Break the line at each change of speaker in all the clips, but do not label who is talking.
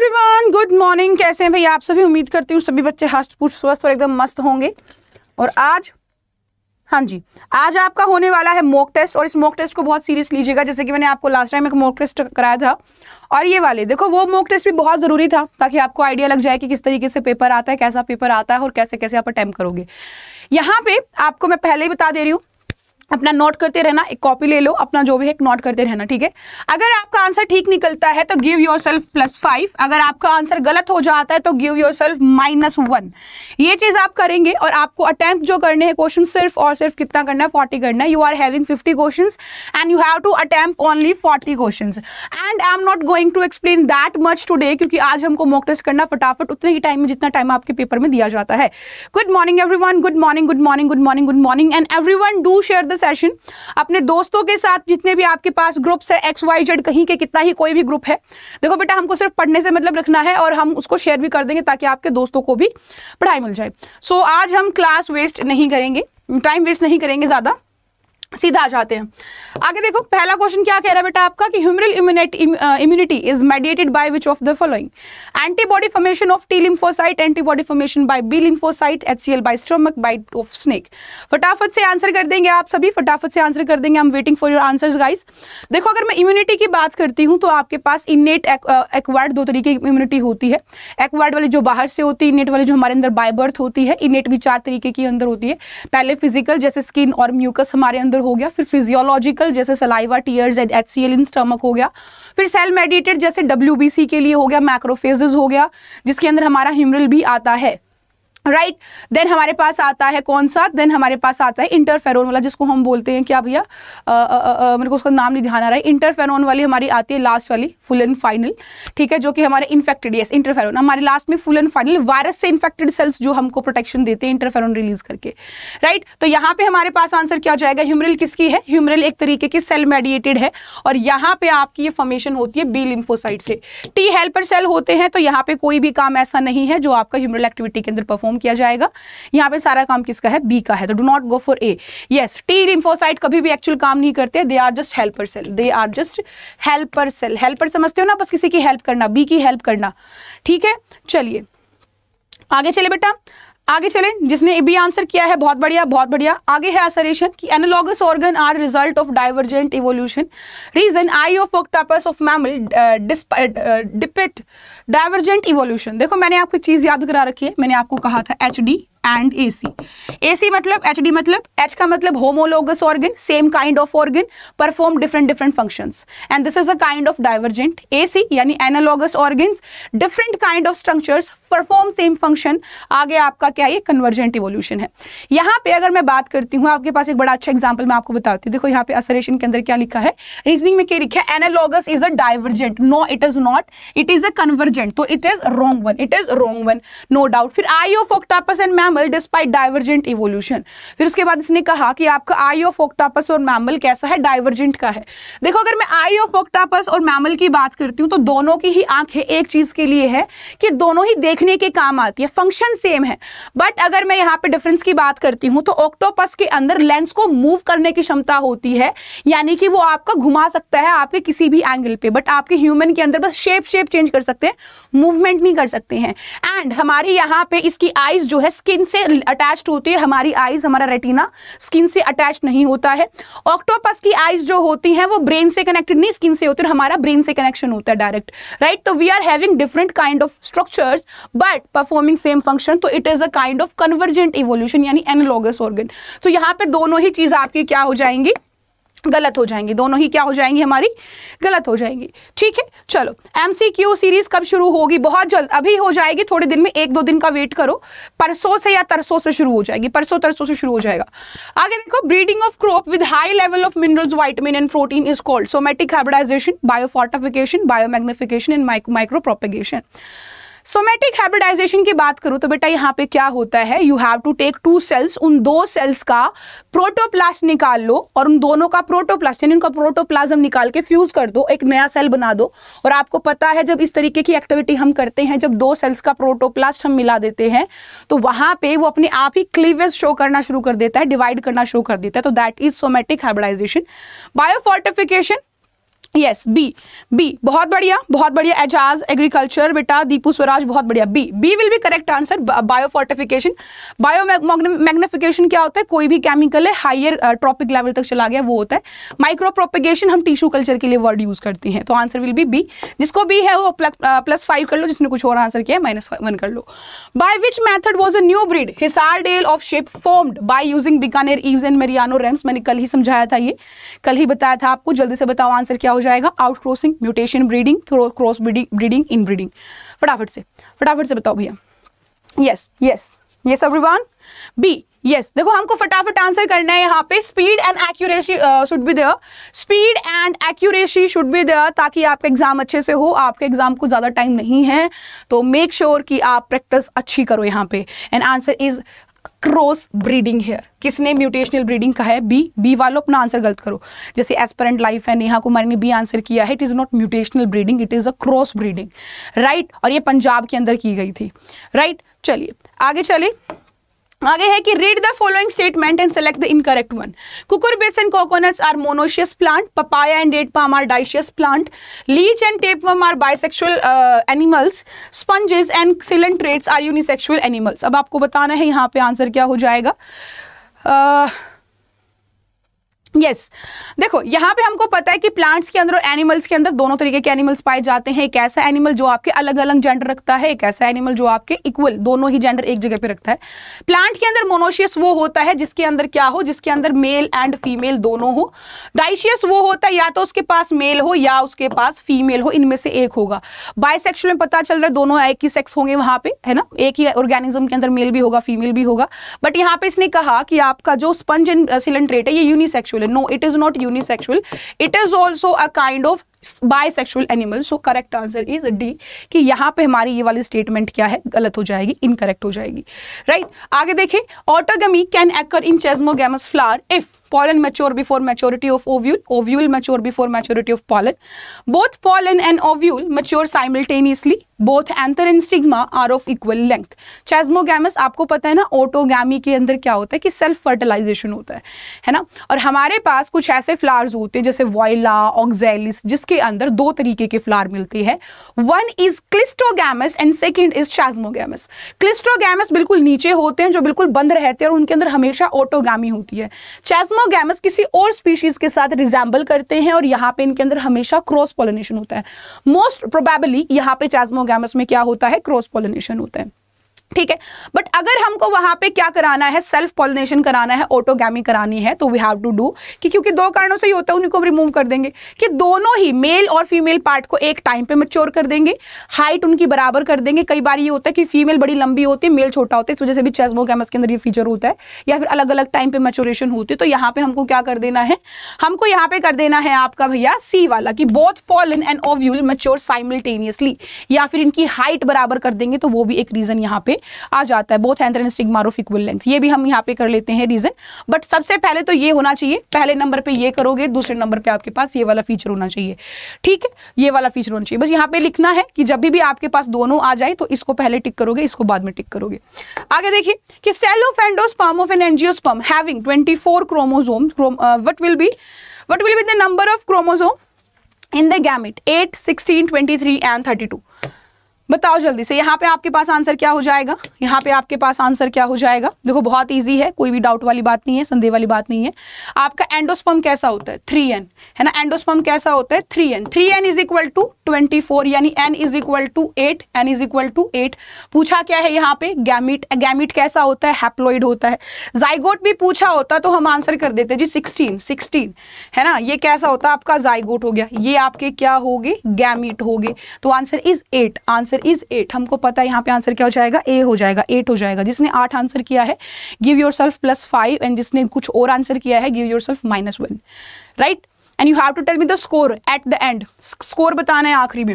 Everyone good morning कैसे हैं भाई आप सभी उम्मीद करती हूँ सभी बच्चे हस्त पुष्ट स्वस्थ और एकदम मस्त होंगे और आज हाँ जी आज आपका होने वाला है मॉक टेस्ट और इस मॉक टेस्ट को बहुत सीरियस लीजिएगा जैसे कि मैंने आपको लास्ट टाइम एक मॉक टेस्ट कराया था और ये वाले देखो वो मॉक टेस्ट भी बहुत ज़रूरी था ताकि आपको आइडिया लग जाए कि किस तरीके से पेपर आता है कैसा पेपर आता है और कैसे कैसे आप अटैम्प करोगे यहाँ पे आपको मैं पहले ही बता दे रही हूँ अपना नोट करते रहना एक कॉपी ले लो अपना जो भी है नोट करते रहना ठीक है अगर आपका आंसर ठीक निकलता है तो give yourself plus five अगर आपका आंसर गलत हो जाता है तो give yourself minus one ये चीज़ आप करेंगे और आपको अटैम्प्ट जो करने हैं क्वेश्चन सिर्फ और सिर्फ कितना करना है फोर्टी करना है you are having fifty question and you have to attempt only forty question and I am not going to explain that much today क्योंकि आज हमको मॉक टेस्ट करना फटाफट उतने ही टाइम में जितना टाइम आपके पेपर में दिया जाता है good morning every good morning good morning good morning good morning and every do share this session अपने दोस्तों के साथ जितने भी आपके पास ग्रुप्स है एक्स वाई जेड कहीं के कितना ही कोई भी ग्रुप है देखो बेटा हमको सिर्फ पढ़ने से मतलब रखना है और हम उसको शेयर भी कर देंगे ताकि आपके दोस्तों को भी पढ़ाई मिल जाए सो so, आज हम क्लास वेस्ट नहीं करेंगे टाइम वेस्ट नहीं करेंगे ज़्यादा सीधा आ जाते हैं आगे देखो पहला क्वेश्चन क्या कह रहा है बेटा आपका कि humoral immunity is mediated by which of the following antibody formation of T lymphocyte antibody formation by B lymphocyte HCL by stomach bite of snake फटाफट से आंसर कर देंगे आप सभी फटाफट से आंसर कर देंगे I am waiting for your answer guys देखो अगर मैं इम्यूनिटी की बात करती हूँ तो आपके पास इनेट एक्वायर्ड uh, दो तरीके की इम्यूनिटी होती है एक्वायर्ड वाली जो बाहर से होती है इनेट वाली जो हमारे अंदर बाय बर्थ होती है इनेट भी चार तरीके की अंदर होती है पहले फिजिकल जैसे स्किन और म्यूकस हमारे अंदर कैंसर हो गया फिर फिजियोलॉजिकल जैसे saliva tears and H C L in stomach हो गया फिर सेल मेडिटेड जैसे डब्ल्यू के लिए हो गया मैक्रोफेजेस हो गया जिसके अंदर हमारा ह्यूमरल भी आता है राइट right? देन हमारे पास आता है कौन सा देन हमारे पास आता है इंटरफेरोन वाला जिसको हम बोलते हैं क्या भैया मेरे को उसका नाम नहीं ध्यान आ रहा है इंटरफेरोन वाली हमारी आती है लास्ट वाली फुल एंड फाइनल ठीक है जो कि हमारे इन्फेक्टेड यस इंटरफेरोन हमारे लास्ट में फुल एंड फाइनल वायरस से इन्फेक्टेड सेल्स जो हमको प्रोटेक्शन देते हैं इंटरफेरोन रिलीज करके राइट right? तो यहाँ पे हमारे पास आंसर क्या हो जाएगा ह्यूमरल किसकी है ह्यूमरल एक तरीके की सेल मेडिएटेड है और यहाँ पे आपकी ये फॉर्मेशन होती है बी लिम्फोसाइड से टी हेल्पर सेल होते हैं तो यहाँ पे कोई भी काम ऐसा नहीं है जो आपका ह्यूमरल एक्टिविटी के अंदर परफॉर्म परफॉर्म किया जाएगा यहाँ पे सारा काम किसका है बी का है तो do not go for A yes T lymphocyte कभी भी एक्चुअल काम नहीं करते they are just helper cell they are just helper cell helper समझते हो ना बस किसी की हेल्प करना बी की हेल्प करना ठीक है चलिए आगे चले बेटा आगे चलें जिसने भी आंसर किया है बहुत बढ़िया बहुत बढ़िया आगे है असरेशन कि analogous organ are result of divergent evolution reason eye of octopus of mammal despite divergent evolution देखो मैंने आपको चीज़ याद करा रखी है मैंने आपको कहा था H D and A C A C मतलब एच डी मतलब एच का मतलब homologous organ same kind of organ perform different different function and this is a kind of divergent A C यानी analogous organ different kind of structures perform same function आगे आपका क्या ये convergent evolution है यहाँ पे अगर मैं बात करती हूँ आपके पास एक बड़ा अच्छा एग्जाम्पल मैं आपको बताती हूँ देखो यहाँ पे असरेशन के अंदर क्या लिखा है रीजनिंग में क्या लिखा है analogous is a divergent no it is not it is a convergent तो it is wrong one it is wrong one no doubt फिर eye of octopus and mam mammal despite divergent evolution फिर उसके बाद इसने कहा कि आपका आई of ऑक्टापस और मैमल कैसा है डाइवर्जेंट का है देखो अगर मैं आई ऑफ ऑक्टापस और मैमल की बात करती हूँ तो दोनों की ही आंखें एक चीज के लिए है कि दोनों ही देखने के काम आती है फंक्शन सेम है बट अगर मैं यहाँ पे डिफरेंस की बात करती हूँ तो ऑक्टोपस के अंदर लेंस को मूव करने की क्षमता होती है यानी कि वो आपका घुमा सकता है आपके किसी भी एंगल पे बट आपके ह्यूमन के अंदर बस शेप शेप चेंज कर सकते हैं मूवमेंट नहीं कर सकते हैं एंड हमारे यहाँ पे इसकी आईज जो है स्किन स्किन से अटैच होती है हमारी आईज हमारा रेटिना स्किन से अटैच नहीं होता है ऑक्टोपस की आईज जो होती हैं वो ब्रेन से कनेक्टेड नहीं स्किन से होती है हमारा ब्रेन से कनेक्शन होता है डायरेक्ट राइट तो we are having different kind of structures but performing same function तो it is a kind of convergent evolution यानी एनालॉगस ऑर्गन तो यहाँ पे दोनों ही चीज आपकी क्या हो जाएंगी गलत हो जाएंगी दोनों ही क्या हो जाएंगी हमारी गलत हो जाएंगी ठीक है चलो क्यू सीरीज कब शुरू होगी बहुत जल्द अभी हो जाएगी थोड़े दिन में एक दो दिन का वेट करो परसों से या तरसों से शुरू हो जाएगी परसों तरसों से शुरू हो जाएगा आगे देखो breeding of crop with high level of minerals vitamin and protein is called somatic hybridization biofortification biomagnification and micro propagation somatic hybridization की बात करूं तो बेटा यहाँ पे क्या होता है you have to take two cells उन दो सेल्स का प्रोटोप्लास्ट निकाल लो और उन दोनों का प्रोटोप्लास्ट यानी उनका प्रोटोप्लाज्म निकाल के फ्यूज कर दो एक नया सेल बना दो और आपको पता है जब इस तरीके की एक्टिविटी हम करते हैं जब दो सेल्स का प्रोटोप्लास्ट हम मिला देते हैं तो वहां पर वो अपने आप ही क्लीवेज शो करना शुरू कर देता है डिवाइड करना शुरू कर देता है तो that is somatic hybridization biofortification yes B B बहुत बढ़िया बहुत बढ़िया एजाज एग्रीकल्चर बेटा दीपू स्वराज बहुत बढ़िया B B will be correct answer bio fortification bio magnification क्या होता है कोई भी केमिकल है हाइयर ट्रॉपिक लेवल तक चला गया वो होता है माइक्रो प्रोपिगेशन हम टिश्यू कल्चर के लिए वर्ड यूज करते हैं तो आंसर विल बी बी जिसको बी है वो प्लस फाइव uh, कर लो जिसने कुछ और आंसर किया माइनस वन कर लो by which method was a new breed Hisardale of sheep formed by using Bikaner ewe and merino rams मैंने कल ही समझाया था ये कल ही बताया था आपको जल्दी से बताओ आंसर क्या जाएगा outcrossing mutation breeding cross breeding inbreeding फटाफट से फटाफट से बताओ भैया यस यस ये सब रिवान बी यस देखो हमको फटाफट आंसर करना है यहाँ पे speed and accuracy should be there speed and accuracy should be there ताकि आपका एग्जाम अच्छे से हो आपके एग्जाम को ज़्यादा टाइम नहीं है तो मेक श्योर sure कि आप प्रैक्टिस अच्छी करो यहाँ पे and answer is cross breeding here किसने म्यूटेशनल ब्रीडिंग कहा है बी बी वालों अपना आंसर गलत करो जैसे एस्परेंट लाइफ है नेहा कुमारी ने बी आंसर किया है it is not mutational breeding it is a cross breeding right और ये पंजाब के अंदर की गई थी राइट right? चलिए आगे चले आगे है कि read the following statement and select the incorrect one bees and coconuts are monoecious plant papaya and date palm are dioecious plant leech and tapeworm are bisexual animals sponges and coelenterates are unisexual animals अब आपको बताना है यहाँ पे answer क्या हो जाएगा uh, yes yes. देखो यहाँ पे हमको पता है कि प्लांट्स के अंदर और एनिमल्स के अंदर दोनों तरीके के एनिमल्स पाए जाते हैं एक ऐसा एनिमल जो आपके अलग अलग जेंडर रखता है एक ऐसा एनिमल जो आपके इक्वल दोनों ही जेंडर एक जगह पे रखता है प्लांट के अंदर मोनोशियस वो होता है जिसके अंदर क्या हो जिसके अंदर मेल एंड फीमेल दोनों हो डाइशियस वो होता है या तो उसके पास मेल हो या उसके पास फीमेल हो इनमें से एक होगा बायसेक्शुअल में पता चल रहा है दोनों एक ही सेक्स होंगे वहां पे है ना एक ही ऑर्गेनिज्म के अंदर मेल भी होगा फीमेल भी होगा बट यहाँ पे इसने कहा कि आपका जो स्पंज एंड सिलेंट्रेट है ये unisexual bisexual no it is not unisexual it is also a kind of bisexual animal so correct answer is D कि यहाँ पे हमारी ये वाली स्टेटमेंट क्या है गलत हो जाएगी इनकरेक्ट हो जाएगी राइट right? आगे देखें autogamy can occur in chasmogamous flower if pollen mature before maturity of ovule ovule mature before maturity of pollen both pollen and ovule mature simultaneously both anther and stigma are of equal length chasmogamous आपको पता है ना ओटोगामी के अंदर क्या होता है कि सेल्फ फर्टिलाइजेशन होता है है ना और हमारे पास कुछ ऐसे फ्लावर्स होते हैं जैसे वॉयला ऑक्जेलिस जिसके अंदर दो तरीके के फ्लावर मिलते हैं one is cleistogamous and second is chasmogamous cleistogamous बिल्कुल नीचे होते हैं जो बिल्कुल बंद रहते हैं और उनके अंदर हमेशा ओटोगामी होती है चैज्मो मोनोगैमस किसी और स्पीशीज के साथ रिजेंबल करते हैं और यहाँ पे इनके अंदर हमेशा क्रॉस पॉलिनेशन होता है मोस्ट प्रोबेबली यहाँ पे चैजमोगैमस में क्या होता है क्रॉस पॉलिनेशन होता है ठीक है बट अगर हमको वहां पे क्या कराना है सेल्फ पॉलिनेशन कराना है ऑटोगैमी करानी है तो वी हैव टू डू कि क्योंकि दो कारणों से ये होता है उनको हम रिमूव कर देंगे कि दोनों ही मेल और फीमेल पार्ट को एक टाइम पे मच्योर कर देंगे हाइट उनकी बराबर कर देंगे कई बार ये होता है कि फीमेल बड़ी लंबी होती है मेल छोटा होता है इस वजह से भी चेस्मो के अंदर ये फीचर होता है या फिर अलग अलग टाइम पे मेचोरेशन होती है तो यहाँ पे हमको क्या कर देना है हमको यहाँ पे कर देना है आपका भैया सी वाला कि both pollen and ovule mature simultaneously या फिर इनकी हाइट बराबर कर देंगे तो वो भी एक रीजन यहाँ पे आ जाता है both anther and stigma of equal length ये भी हम यहाँ पे कर लेते हैं रीजन बट सबसे पहले तो ये होना चाहिए पहले नंबर पे ये करोगे दूसरे नंबर पे आपके पास ये वाला फीचर होना चाहिए ठीक है ये वाला फीचर होना चाहिए बस यहाँ पे लिखना है कि जब भी, भी आपके पास दोनों आ जाए तो इसको पहले टिक करोगे इसको बाद में टिक करोगे आगे देखिए कि cell of endosperm of an angiosperm having twenty four chromosome what will be what will be the number of chromosome in the gamete 8 16 23 and 32 बताओ जल्दी से यहाँ पे आपके पास आंसर क्या हो जाएगा यहाँ पे आपके पास आंसर क्या हो जाएगा देखो बहुत ईजी है कोई भी डाउट वाली बात नहीं है संदेह वाली बात नहीं है आपका एंडोस्पम कैसा होता है थ्री एन है ना एंडोस्पम कैसा होता है three N three N is equal to twenty four यानी N is equal to eight N is equal to eight पूछा क्या है यहाँ पे गैमिट गैमिट कैसा होता है हैप्लोइड होता है जाइगोट भी पूछा होता तो हम आंसर कर देते जी सिक्सटीन सिक्सटीन है ना ये कैसा होता है आपका जाइगोट हो गया ये आपके क्या हो गए गैमिट हो गए तो answer is eight answer answer is eight हमको पता है यहाँ पे आंसर क्या हो जाएगा ए हो जाएगा एट हो जाएगा जिसने आठ आंसर किया है give yourself plus five and जिसने कुछ और आंसर किया है give yourself minus one right and you have to tell me the score at the end score बताना है आखिरी में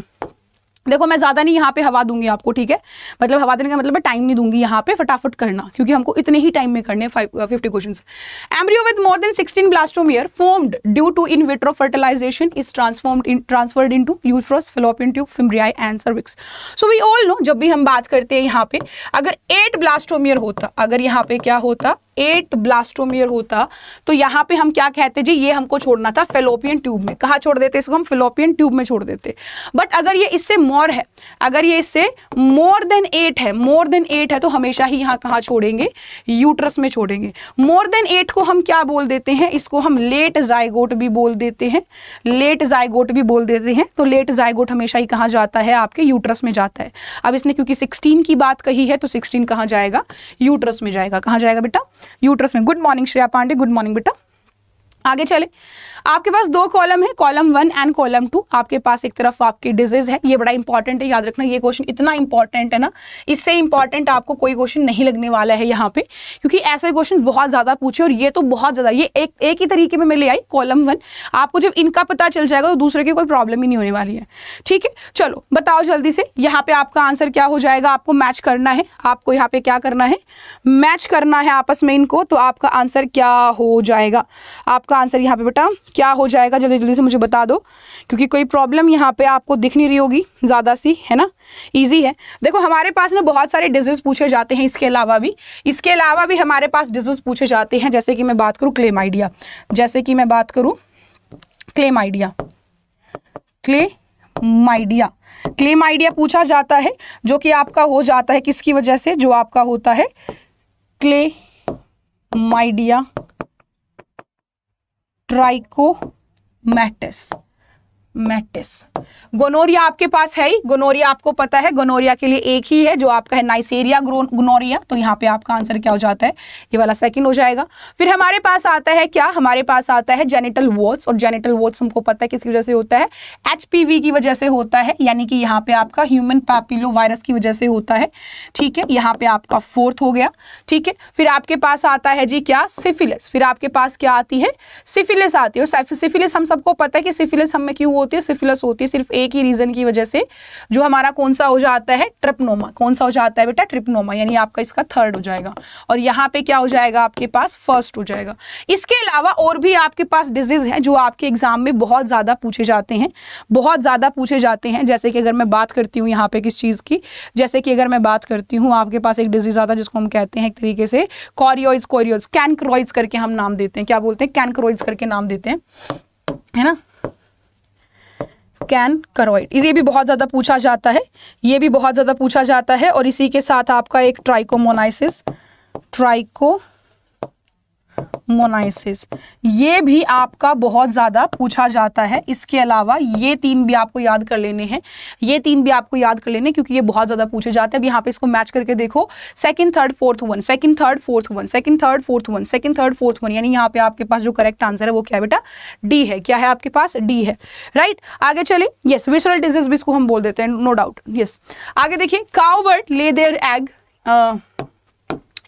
देखो मैं ज़्यादा नहीं यहाँ पे हवा दूंगी आपको ठीक है मतलब हवा देने का मतलब मैं टाइम नहीं दूंगी यहाँ पे फटाफट करना क्योंकि हमको इतने ही टाइम में करने हैं fifty question embryo with more than sixteen blastomere formed due to in vitro fertilisation is transformed in transferred into uterus fallopian tube fimbria and cervix so we all know जब भी हम बात करते हैं यहाँ पे अगर एट ब्लास्टोमियर होता अगर यहाँ पे क्या होता एट ब्लास्टोमियर होता तो यहाँ पे हम क्या कहते जी ये हमको छोड़ना था फेलोपियन ट्यूब में कहाँ छोड़ देते इसको हम फेलोपियन ट्यूब में छोड़ देते बट अगर ये इससे मोर है अगर ये इससे मोर देन एट है मोर देन एट है तो हमेशा ही यहाँ कहाँ छोड़ेंगे यूट्रस में छोड़ेंगे मोर देन एट को हम क्या बोल देते हैं इसको हम लेट जायगोट भी बोल देते हैं लेट जायगोट भी बोल देते हैं तो लेट जायगोट हमेशा ही कहाँ जाता है आपके यूट्रस में जाता है अब इसने क्योंकि सिक्सटीन की बात कही है तो सिक्सटीन कहाँ जाएगा यूट्रस में जाएगा कहाँ जाएगा बेटा यूट्रस में good morning Shreya Pandey good morning बेटा आगे चले आपके पास दो कॉलम है column one and column two आपके पास एक तरफ आपकी डिजीज है ये बड़ा इंपॉर्टेंट है याद रखना ये क्वेश्चन इतना इंपॉर्टेंट है ना इससे इंपॉर्टेंट आपको कोई क्वेश्चन नहीं लगने वाला है यहाँ पे क्योंकि ऐसे क्वेश्चन बहुत ज़्यादा पूछे और ये तो बहुत ज़्यादा ये एक एक ही तरीके में मैं ले आई कॉलम वन आपको जब इनका पता चल जाएगा तो दूसरे की कोई प्रॉब्लम ही नहीं होने वाली है ठीक है चलो बताओ जल्दी से यहाँ पे आपका आंसर क्या हो जाएगा आपको मैच करना है आपको यहाँ पे क्या करना है मैच करना है आपस में इनको तो आपका आंसर क्या हो जाएगा आपका आंसर यहाँ पे बेटा क्या हो जाएगा जल्दी जल्दी से मुझे बता दो क्योंकि कोई प्रॉब्लम यहाँ पे आपको दिख नहीं रही होगी ज़्यादा सी है ना इजी है देखो हमारे पास ना बहुत सारे डिजीज़ पूछे जाते हैं इसके अलावा भी इसके अलावा भी हमारे पास डिजीज़ पूछे जाते हैं जैसे कि मैं बात करूँ क्लेम आइडिया जैसे कि मैं बात करूँ chlamydia chlamydia chlamydia पूछा जाता है जो कि आपका हो जाता है किसकी वजह से जो आपका होता है क्ले माइडिया ट्राइकोमैटिस मैटिस गोनोरिया आपके पास है ही गोनोरिया आपको पता है गोनोरिया के लिए एक ही है जो आपका है नाइसेरिया गोनोरिया तो यहाँ पे आपका आंसर क्या हो जाता है ये वाला सेकंड हो जाएगा फिर हमारे पास आता है क्या हमारे पास आता है जेनेटल वोट्स और जेनेटल वोट्स हमको पता है किसकी वजह से होता है एच की वजह से होता है यानी कि यहाँ पे आपका ह्यूमन पैपिलो वायरस की वजह से होता है ठीक है यहाँ पे आपका फोर्थ हो गया ठीक है फिर आपके पास आता है जी क्या सिफिलिस फिर आपके पास क्या आती है सिफिलिस आती है और सिफिलिस हम सबको पता है कि सिफिलिस हमें क्यों होती है सिफिलिस होती है सिर्फ एक ही रीजन की वजह से जो हमारा कौन सा हो जाता है ट्रिपनोमा कौन सा हो जाता है बेटा ट्रिपनोमा यानी आपका इसका थर्ड हो जाएगा और यहाँ पे क्या हो जाएगा आपके पास फर्स्ट हो जाएगा इसके अलावा और भी आपके पास डिजीज है जो आपके एग्जाम में बहुत ज़्यादा पूछे जाते हैं बहुत ज़्यादा पूछे जाते हैं जैसे कि अगर मैं बात करती हूँ यहाँ पे किस चीज़ की जैसे कि अगर मैं बात करती हूँ आपके पास एक डिजीज़ आता है जिसको हम कहते हैं एक तरीके से कॉरियोइ कोरियोइज कैनक्रोइज करके हम नाम देते हैं क्या बोलते हैं कैनक्रोइ करके नाम देते हैं है ना कैन करोइड ये भी बहुत ज़्यादा पूछा जाता है ये भी बहुत ज़्यादा पूछा जाता है और इसी के साथ आपका एक ट्राइकोमोनाइसिस ट्राइको मोनाइसिस ये भी आपका बहुत ज़्यादा पूछा जाता है इसके अलावा ये तीन भी आपको याद कर लेने हैं ये तीन भी आपको याद कर लेने क्योंकि ये बहुत ज़्यादा पूछे जाते हैं अब यहाँ पे इसको मैच करके देखो second third fourth one second third fourth one second third fourth one second third fourth one यानी यहाँ पे आपके पास जो करेक्ट आंसर है वो क्या बेटा डी है क्या है आपके पास डी है राइट आगे चले येस विशरल डिजीज भी इसको हम बोल देते हैं नो डाउट यस आगे देखिए cowbird lay their egg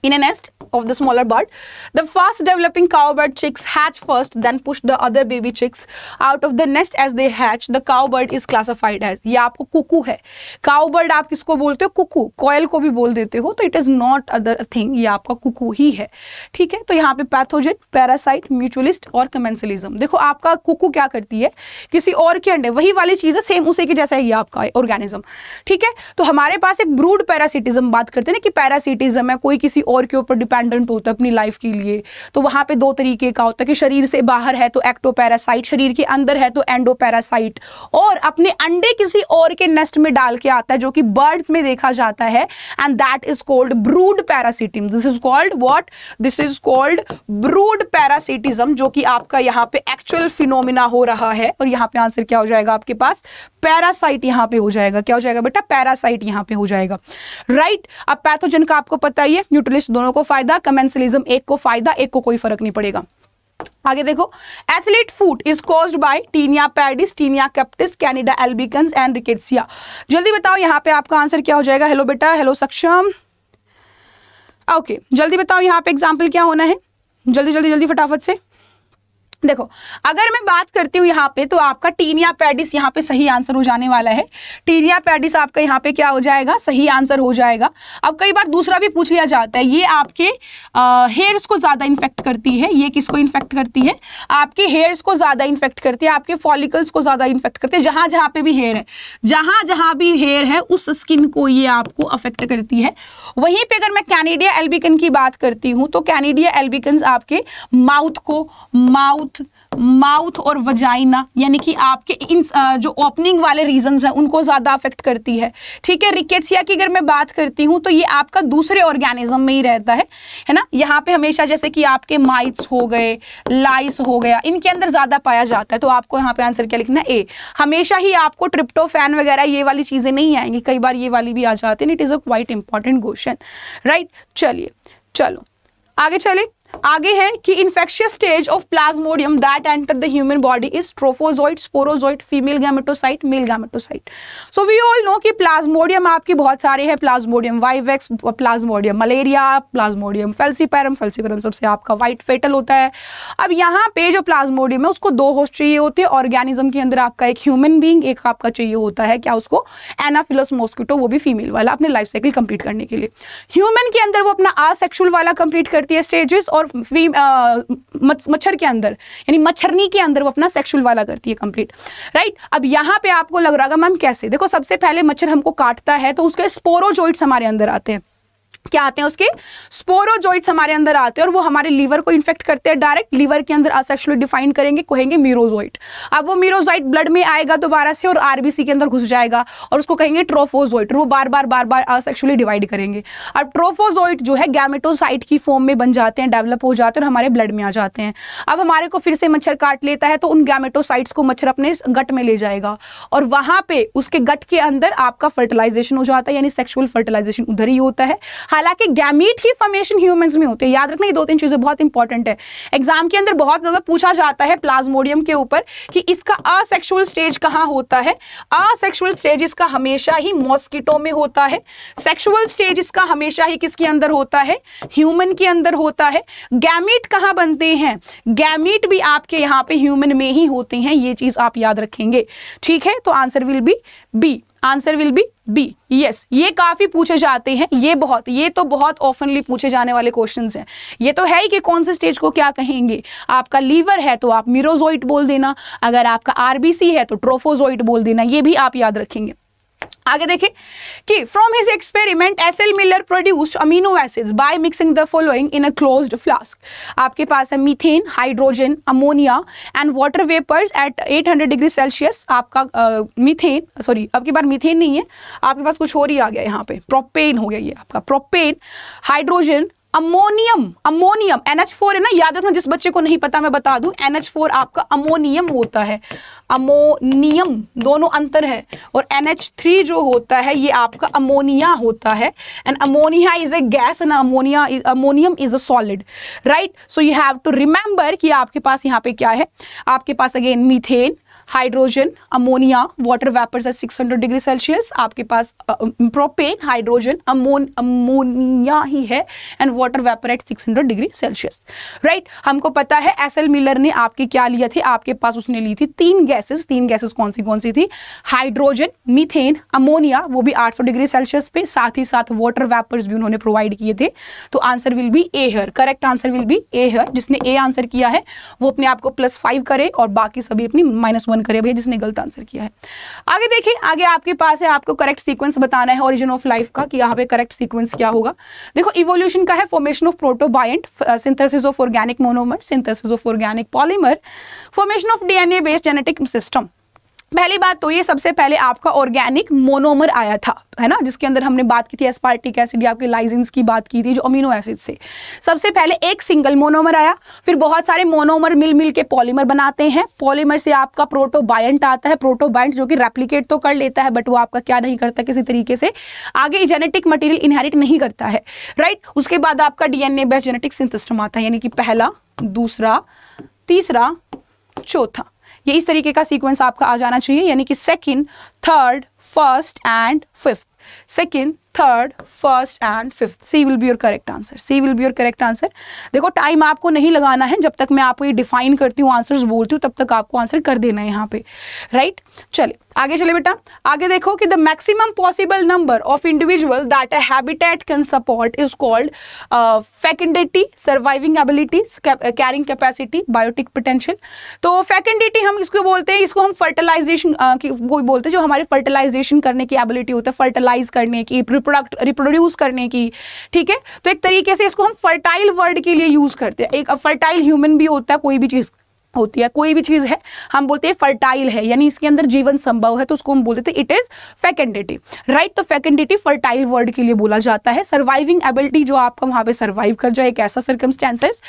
in a nest of the smaller bird. The fast developing cowbird chicks hatch first then push the other baby chicks out of the nest as they hatch. The cowbird is classified as ये आपको कुकू है काउबर्ड आप किसको बोलते हो कुकू कोयल को भी बोल देते हो तो it is not other thing ये आपका कुकू ही है ठीक है तो यहाँ पे पैथोजन पैरासाइट म्यूचुअलिस्ट और कमेंसलिज्म देखो आपका कुकू क्या करती है किसी और के अंडे वही वाली चीज़ है सेम उसी के जैसा है ये आपका ऑर्गेनिज्म ठीक है तो हमारे पास एक ब्रूड पैरासिटिज्म बात करते हैं ना कि पैरासिटिज्म है कोई किसी और के ऊपर डिपेंडेंट होता है अपनी लाइफ के लिए तो वहाँ पे दो तरीके का होता है कि शरीर से बाहर है तो एक्टोपैरासाइट शरीर के अंदर है तो एंडोपैरासाइट और अपने अंडे किसी और के नेस्ट में डाल के आता है जो कि बर्ड्स में देखा जाता है and that is called brood parasitism this is called what this is called brood parasitism जो कि आपका यहाँ पे एक्चुअल फिनोमिना हो रहा है और यहाँ पे आंसर क्या हो जाएगा आपके पास पैरासाइट यहाँ पे हो जाएगा क्या हो जाएगा बेटा पैरासाइट यहाँ पे हो जाएगा राइट right? अब पैथोजन का आपको पता ही है न्यूट्रल एस्टेब्लिश दोनों को फायदा कमेंसलिज्म एक को फायदा एक को कोई फर्क नहीं पड़ेगा आगे देखो athlete foot is caused by tinea pedis tinea capitis candida albicans and rickettsia जल्दी बताओ यहां पे आपका आंसर क्या हो जाएगा हेलो बेटा हेलो सक्षम ओके okay, जल्दी बताओ यहाँ पे एग्जाम्पल क्या होना है जल्दी जल्दी जल्दी फटाफट से देखो अगर मैं बात करती हूँ यहाँ पे तो आपका टीनिया पैडिस यहाँ पे सही आंसर हो जाने वाला है टीनिया पैडिस आपका यहाँ पे क्या हो जाएगा सही आंसर हो जाएगा अब कई बार दूसरा भी पूछ लिया जाता है ये आपके हेयर्स को ज़्यादा इन्फेक्ट करती है ये किसको इन्फेक्ट करती है आपके हेयर्स को ज़्यादा इन्फेक्ट करती है आपके फॉलिकल्स को ज़्यादा इन्फेक्ट करती है जहाँ जहाँ पे भी हेयर है जहाँ जहाँ भी हेयर है उस स्किन को ये आपको अफेक्ट करती है वहीं पर अगर मैं कैनेडिया एल्बिकन की बात करती हूँ तो कैनेडिया एल्बिकन आपके माउथ को माउथ माउथ और वजाइना यानी कि आपके इन जो ओपनिंग वाले रीजंस हैं उनको ज़्यादा अफेक्ट करती है ठीक है रिकेट्सिया की अगर मैं बात करती हूँ तो ये आपका दूसरे ऑर्गेनिज्म में ही रहता है है ना यहाँ पे हमेशा जैसे कि आपके माइट्स हो गए लाइस हो गया इनके अंदर ज़्यादा पाया जाता है तो आपको यहाँ पर आंसर क्या लिखना है ए हमेशा ही आपको ट्रिप्टोफैन वगैरह ये वाली चीज़ें नहीं आएंगी कई बार ये वाली भी आ जाती है it is a quite important question right चलिए चलो आगे चले आगे है कि infectious stage of plasmodium that enter the human body is trophozoite sporozoite female gametocyte male gametocyte so we all know कि प्लाज्मोडियम आपके बहुत सारे हैं plasmodium vivax plasmodium malaria plasmodium falciparum falciparum सबसे आपका व्हाइट फेटल होता है अब यहाँ पे जो प्लाज्मोडियम है उसको दो होस्ट चाहिए होते हैं ऑर्गेनिज्म के अंदर आपका एक ह्यूमन बींग एक आपका चाहिए होता है क्या उसको एनाफिलस मॉस्किटो वो भी फीमेल वाला अपने लाइफ साइकिल कंप्लीट करने के लिए ह्यूमन के अंदर वो अपना आसेक्शुअल वाला कंप्लीट करती है स्टेजेस और Uh, मच्छर के अंदर यानी मच्छरनी के अंदर वो अपना सेक्शुअल वाला करती है कंप्लीट राइट अब यहाँ पे आपको लग रहा होगा मैम कैसे देखो सबसे पहले मच्छर हमको काटता है तो उसके स्पोरोजोइट्स हमारे अंदर आते हैं क्या आते हैं उसके स्पोरोजोइड्स हमारे अंदर आते हैं और वो हमारे लीवर को इन्फेक्ट करते हैं डायरेक्ट लीवर के अंदर असेक्चुअली डिफाइन करेंगे कहेंगे मीरोजोइट अब वो मीरोजोइट ब्लड में आएगा दोबारा से और आरबीसी के अंदर घुस जाएगा और उसको कहेंगे ट्रोफोजोइट और वो बार बार बार बार असेक्चुअली डिवाइड करेंगे अब ट्रोफोजोइट जो है गैमेटोसाइट की फॉर्म में बन जाते हैं डेवलप हो जाते हैं और हमारे ब्लड में आ जाते हैं अब हमारे को फिर से मच्छर काट लेता है तो उन गैमेटोसाइट्स को मच्छर अपने गट में ले जाएगा और वहाँ पर उसके गट के अंदर आपका फर्टिलाइजेशन हो जाता है यानी सेक्शुअल फर्टिलाइजेशन उधर ही होता है हालांकि गैमीट की फॉर्मेशन ह्यूमंस में होती है याद रखना ये दो तीन चीज़ें बहुत इंपॉर्टेंट है एग्जाम के अंदर बहुत ज़्यादा पूछा जाता है प्लाज्मोडियम के ऊपर कि इसका असेक्शुअल स्टेज कहाँ होता है असेक्शुअल स्टेज इसका हमेशा ही मॉस्किटो में होता है सेक्शुअल स्टेज इसका हमेशा ही किसके अंदर होता है ह्यूमन के अंदर होता है गैमीट कहाँ बनते हैं गैमीट भी आपके यहाँ पे ह्यूमन में ही होते हैं ये चीज़ आप याद रखेंगे ठीक है तो answer will be B answer will be B yes ये काफी पूछे जाते हैं ये बहुत ये तो बहुत ऑफनली पूछे जाने वाले क्वेश्चंस हैं ये तो है ही कि कौन से स्टेज को क्या कहेंगे आपका लीवर है तो आप मिरोजोइट बोल देना अगर आपका आरबीसी है तो ट्रोफोजोइट बोल देना ये भी आप याद रखेंगे आगे देखें कि from his experiment S L Miller produce amino acids by mixing the following in a closed flask आपके पास है methane hydrogen ammonia and water vapours at 800 degree Celsius आपका मीथेन सॉरी आपके पास मीथेन नहीं है आपके पास कुछ और ही आ गया यहाँ पे प्रोपेन हो गया ये आपका propane hydrogen ammonium ammonium NH four है ना याद रखना जिस बच्चे को नहीं पता मैं बता दू एनएच फोर आपका अमोनियम होता है अमोनियम दोनों अंतर है और एनएच थ्री जो होता है ये आपका अमोनिया होता है and ammonia is a gas and ammonia ammonium is a solid right so you have to remember कि आपके पास यहाँ पे क्या है आपके पास again methane hydrogen ammonia water vapours at 600 degree Celsius आपके पास प्रोपेन हाइड्रोजन अमोन अमोनिया ही है and water vapour at 600 degree Celsius right हमको पता है एस एल मिलर ने आपके क्या लिया थे आपके पास उसने ली थी तीन गैसेस तीन गैसेस कौन सी कौन सी थी हाइड्रोजन मिथेन अमोनिया वो भी 800 डिग्री सेल्सियस पे साथ ही साथ वाटर वेपर्स भी उन्होंने प्रोवाइड किए थे तो answer will be A here correct answer will be A here जिसने ए आंसर किया है वो अपने आप को प्लस फाइव करे और बाकी सभी अपनी माइनस वन ऑन करें भैया जिसने गलत आंसर किया है आगे देखिए आगे आपके पास है आपको करेक्ट सीक्वेंस बताना है ओरिजिन ऑफ लाइफ का कि यहाँ पे करेक्ट सीक्वेंस क्या होगा देखो इवोल्यूशन का है formation of protobiont synthesis of organic monomer synthesis of organic polymer formation of DNA based genetic system पहली बात तो ये सबसे पहले आपका ऑर्गेनिक मोनोमर आया था है ना जिसके अंदर हमने बात की थी एस्पार्टिक एसिड या आपके लाइजेंस की बात की थी जो अमीनो एसिड से सबसे पहले एक सिंगल मोनोमर आया फिर बहुत सारे मोनोमर मिल मिल के पॉलीमर बनाते हैं पॉलीमर से आपका प्रोटोबायंट आता है प्रोटोबायंट जो कि रेप्लीकेट तो कर लेता है बट वो आपका क्या नहीं करता किसी तरीके से आगे जेनेटिक मटीरियल इनहेरिट नहीं करता है राइट उसके बाद आपका डीएनए बेस्ट जेनेटिक सिस्टम आता है यानी कि पहला दूसरा तीसरा चौथा ये इस तरीके का सीक्वेंस आपका आ जाना चाहिए यानी कि second third first and fifth second third first and fifth C will be your correct answer C will be your correct answer देखो टाइम आपको नहीं लगाना है जब तक मैं आपको ये डिफाइन करती हूँ आंसर्स बोलती हूँ तब तक आपको आंसर कर देना है यहाँ पे राइट right? चले आगे चले बेटा आगे देखो कि the maximum possible number of individual that a habitat can support is called fecundity surviving abilities carrying capacity biotic potential तो फैकेंडिटी हम इसको बोलते हैं इसको हम फर्टिलाइजेशन uh, बोलते हैं जो हमारे फर्टिलाइजेशन करने की एबिलिटी होता है फर्टिलाइज करने की रिप्रोडक्ट रिप्रोड्यूस करने की ठीक है तो एक तरीके से इसको हम फर्टाइल वर्ड के लिए यूज करते हैं एक फर्टाइल ह्यूमन भी होता है कोई भी चीज़ होती है कोई भी चीज़ है हम बोलते हैं फर्टाइल है यानी इसके अंदर जीवन संभव है तो उसको हम बोलते थे इट इज़ फैकेंडिटी राइट तो फैकेंडिटी फर्टाइल वर्ड के लिए बोला जाता है सर्वाइविंग एबिलिटी जो आपका वहाँ पे सर्वाइव कर जाए एक ऐसा सर्कमस्टेंसेस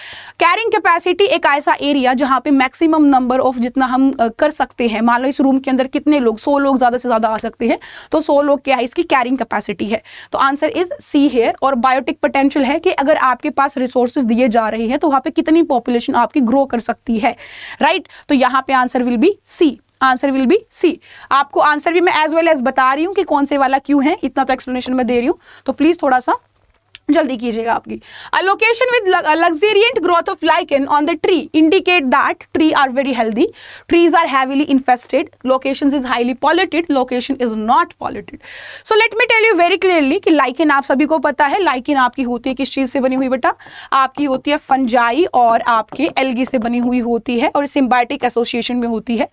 कैरिंग कैपेसिटी एक ऐसा एरिया जहां पे मैक्सिमम नंबर ऑफ जितना हम कर सकते हैं मान लो इस रूम के अंदर कितने लोग सौ लोग ज़्यादा से ज़्यादा आ सकते हैं तो सौ लोग क्या है इसकी कैरिंग कैपेसिटी है तो आंसर इज सी हेयर और बायोटिक पोटेंशियल है कि अगर आपके पास रिसोर्सेज दिए जा रहे हैं तो वहाँ पर कितनी पॉपुलेशन आपकी ग्रो कर सकती है राइट right? तो यहां पे answer will be C answer will be C आपको आंसर भी मैं एज वेल एज बता रही हूं कि कौन से वाला क्यों है इतना तो एक्सप्लेनेशन में दे रही हूं तो प्लीज़ थोड़ा सा जल्दी कीजिएगा आपकी a location with luxuriant growth of lichen on the tree indicate that tree are very healthy trees are heavily infested location is highly polluted location is not polluted so let me tell you very clearly कि lichen आप सभी को पता है lichen आपकी होती है किस चीज़ से बनी हुई बेटा आपकी होती है फंजाई और आपके एलगी से बनी हुई होती है और सिम्बायोटिक एसोसिएशन में होती है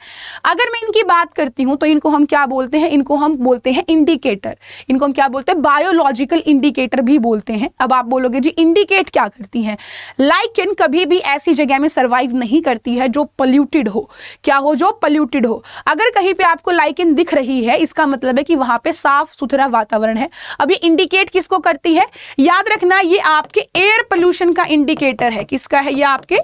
अगर मैं इनकी बात करती हूँ तो इनको हम क्या बोलते हैं इनको हम बोलते हैं इंडिकेटर इनको हम क्या बोलते हैं बायोलॉजिकल इंडिकेटर भी बोलते हैं हैं अब आप बोलोगे जी इंडिकेट क्या करती हैं लाइकिन कभी भी ऐसी जगह में सर्वाइव नहीं करती है जो पल्यूटेड हो क्या हो जो पल्यूटेड हो अगर कहीं पे आपको लाइकिन दिख रही है इसका मतलब है कि वहां पे साफ सुथरा वातावरण है अब ये इंडिकेट किसको करती है याद रखना ये आपके एयर पोल्यूशन का इंडिकेटर है किसका है यह आपके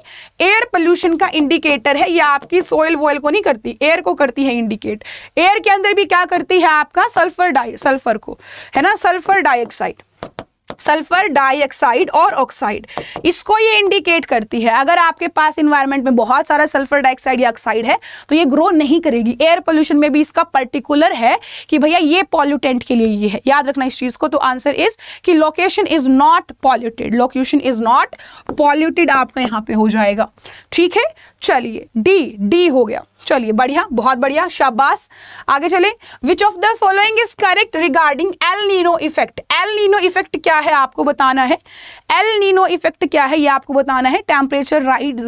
एयर पोल्यूशन का इंडिकेटर है यह आपकी सोयल वोयल को नहीं करती एयर को करती है इंडिकेट एयर के अंदर भी क्या करती है आपका सल्फर डाई सल्फर को है ना सल्फर डाइऑक्साइड सल्फर डाइऑक्साइड और ऑक्साइड इसको ये इंडिकेट करती है अगर आपके पास इन्वायरमेंट में बहुत सारा सल्फर डाइऑक्साइड या ऑक्साइड है तो ये ग्रो नहीं करेगी एयर पोल्यूशन में भी इसका पर्टिकुलर है कि भैया ये पॉल्यूटेंट के लिए ये है याद रखना इस चीज़ को तो आंसर इज कि location is not polluted location is not polluted आपका यहाँ पे हो जाएगा ठीक है चलिए डी डी हो गया चलिए बढ़िया बहुत बढ़िया शाबाश आगे चले which of the following is correct regarding El Nino effect El Nino effect क्या है आपको बताना है एल नीनो इफेक्ट क्या है ये आपको बताना है temperature rise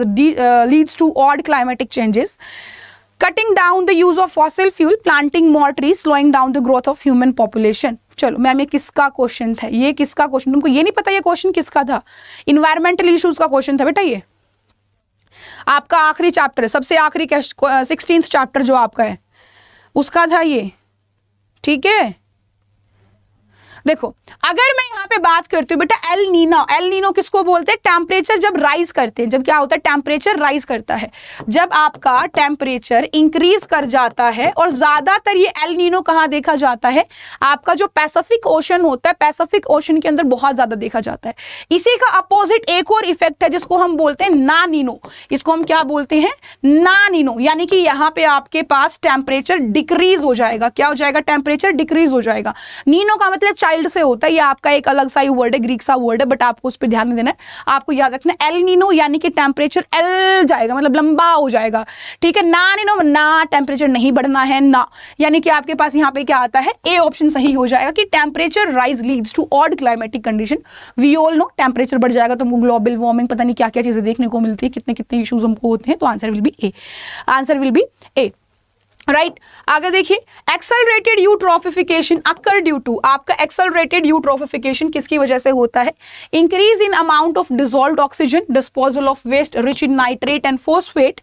leads to odd climatic changes cutting down the use of fossil fuel planting more slowing down the growth of human population चलो मैम ये किसका क्वेश्चन था ये किसका क्वेश्चन तुमको ये नहीं पता ये क्वेश्चन किसका था इन्वायरमेंटल इशूज का क्वेश्चन था बेटा ये आपका आखिरी चैप्टर सबसे आखिरी सिक्सटीन चैप्टर जो आपका है उसका था ये ठीक है देखो अगर मैं यहाँ पे बात करती हूँ बेटा एल नीनो एल नीनो किसको बोलते हैं टेम्परेचर जब राइज करते हैं जब क्या होता है टेम्परेचर राइज करता है जब आपका टेम्परेचर इंक्रीज कर जाता है और ज्यादातर ये एल नीनो कहाँ देखा जाता है आपका जो पैसिफिक ओशन होता है पैसिफिक ओशन के अंदर बहुत ज्यादा देखा जाता है इसी का अपोजिट एक और इफेक्ट है जिसको हम बोलते हैं ना नीनो इसको हम क्या बोलते हैं ना नीनो यानी कि यहाँ पे आपके पास टेम्परेचर डिक्रीज हो जाएगा क्या हो जाएगा टेम्परेचर डिक्रीज हो जाएगा नीनो का मतलब चाइल्ड से होता है ये आपका एक अलग सा ही वर्ड है ग्रीक सा वर्ड है बट आपको उस पर ध्यान देना है आपको याद रखना एल नीनो यानी कि टेम्परेचर एल जाएगा मतलब लंबा हो जाएगा ठीक है ना नीनो ना टेम्परेचर नहीं बढ़ना है ना यानी कि आपके पास यहाँ पे क्या आता है ए ऑप्शन सही हो जाएगा कि temperature rise leads to odd climatic condition we all know temperature बढ़ जाएगा तो हमको ग्लोबल वार्मिंग पता नहीं क्या क्या चीज़ें देखने को मिलती है कितने कितने इशूज हमको होते हैं तो answer will be A answer will be A right right. आगे देखिए accelerated eutrophication occur due to आपका एक्सलरेटेड यूट्रोफिफिकेशन किसकी वजह से होता है increase in amount of dissolved oxygen disposal of waste rich in nitrate and phosphate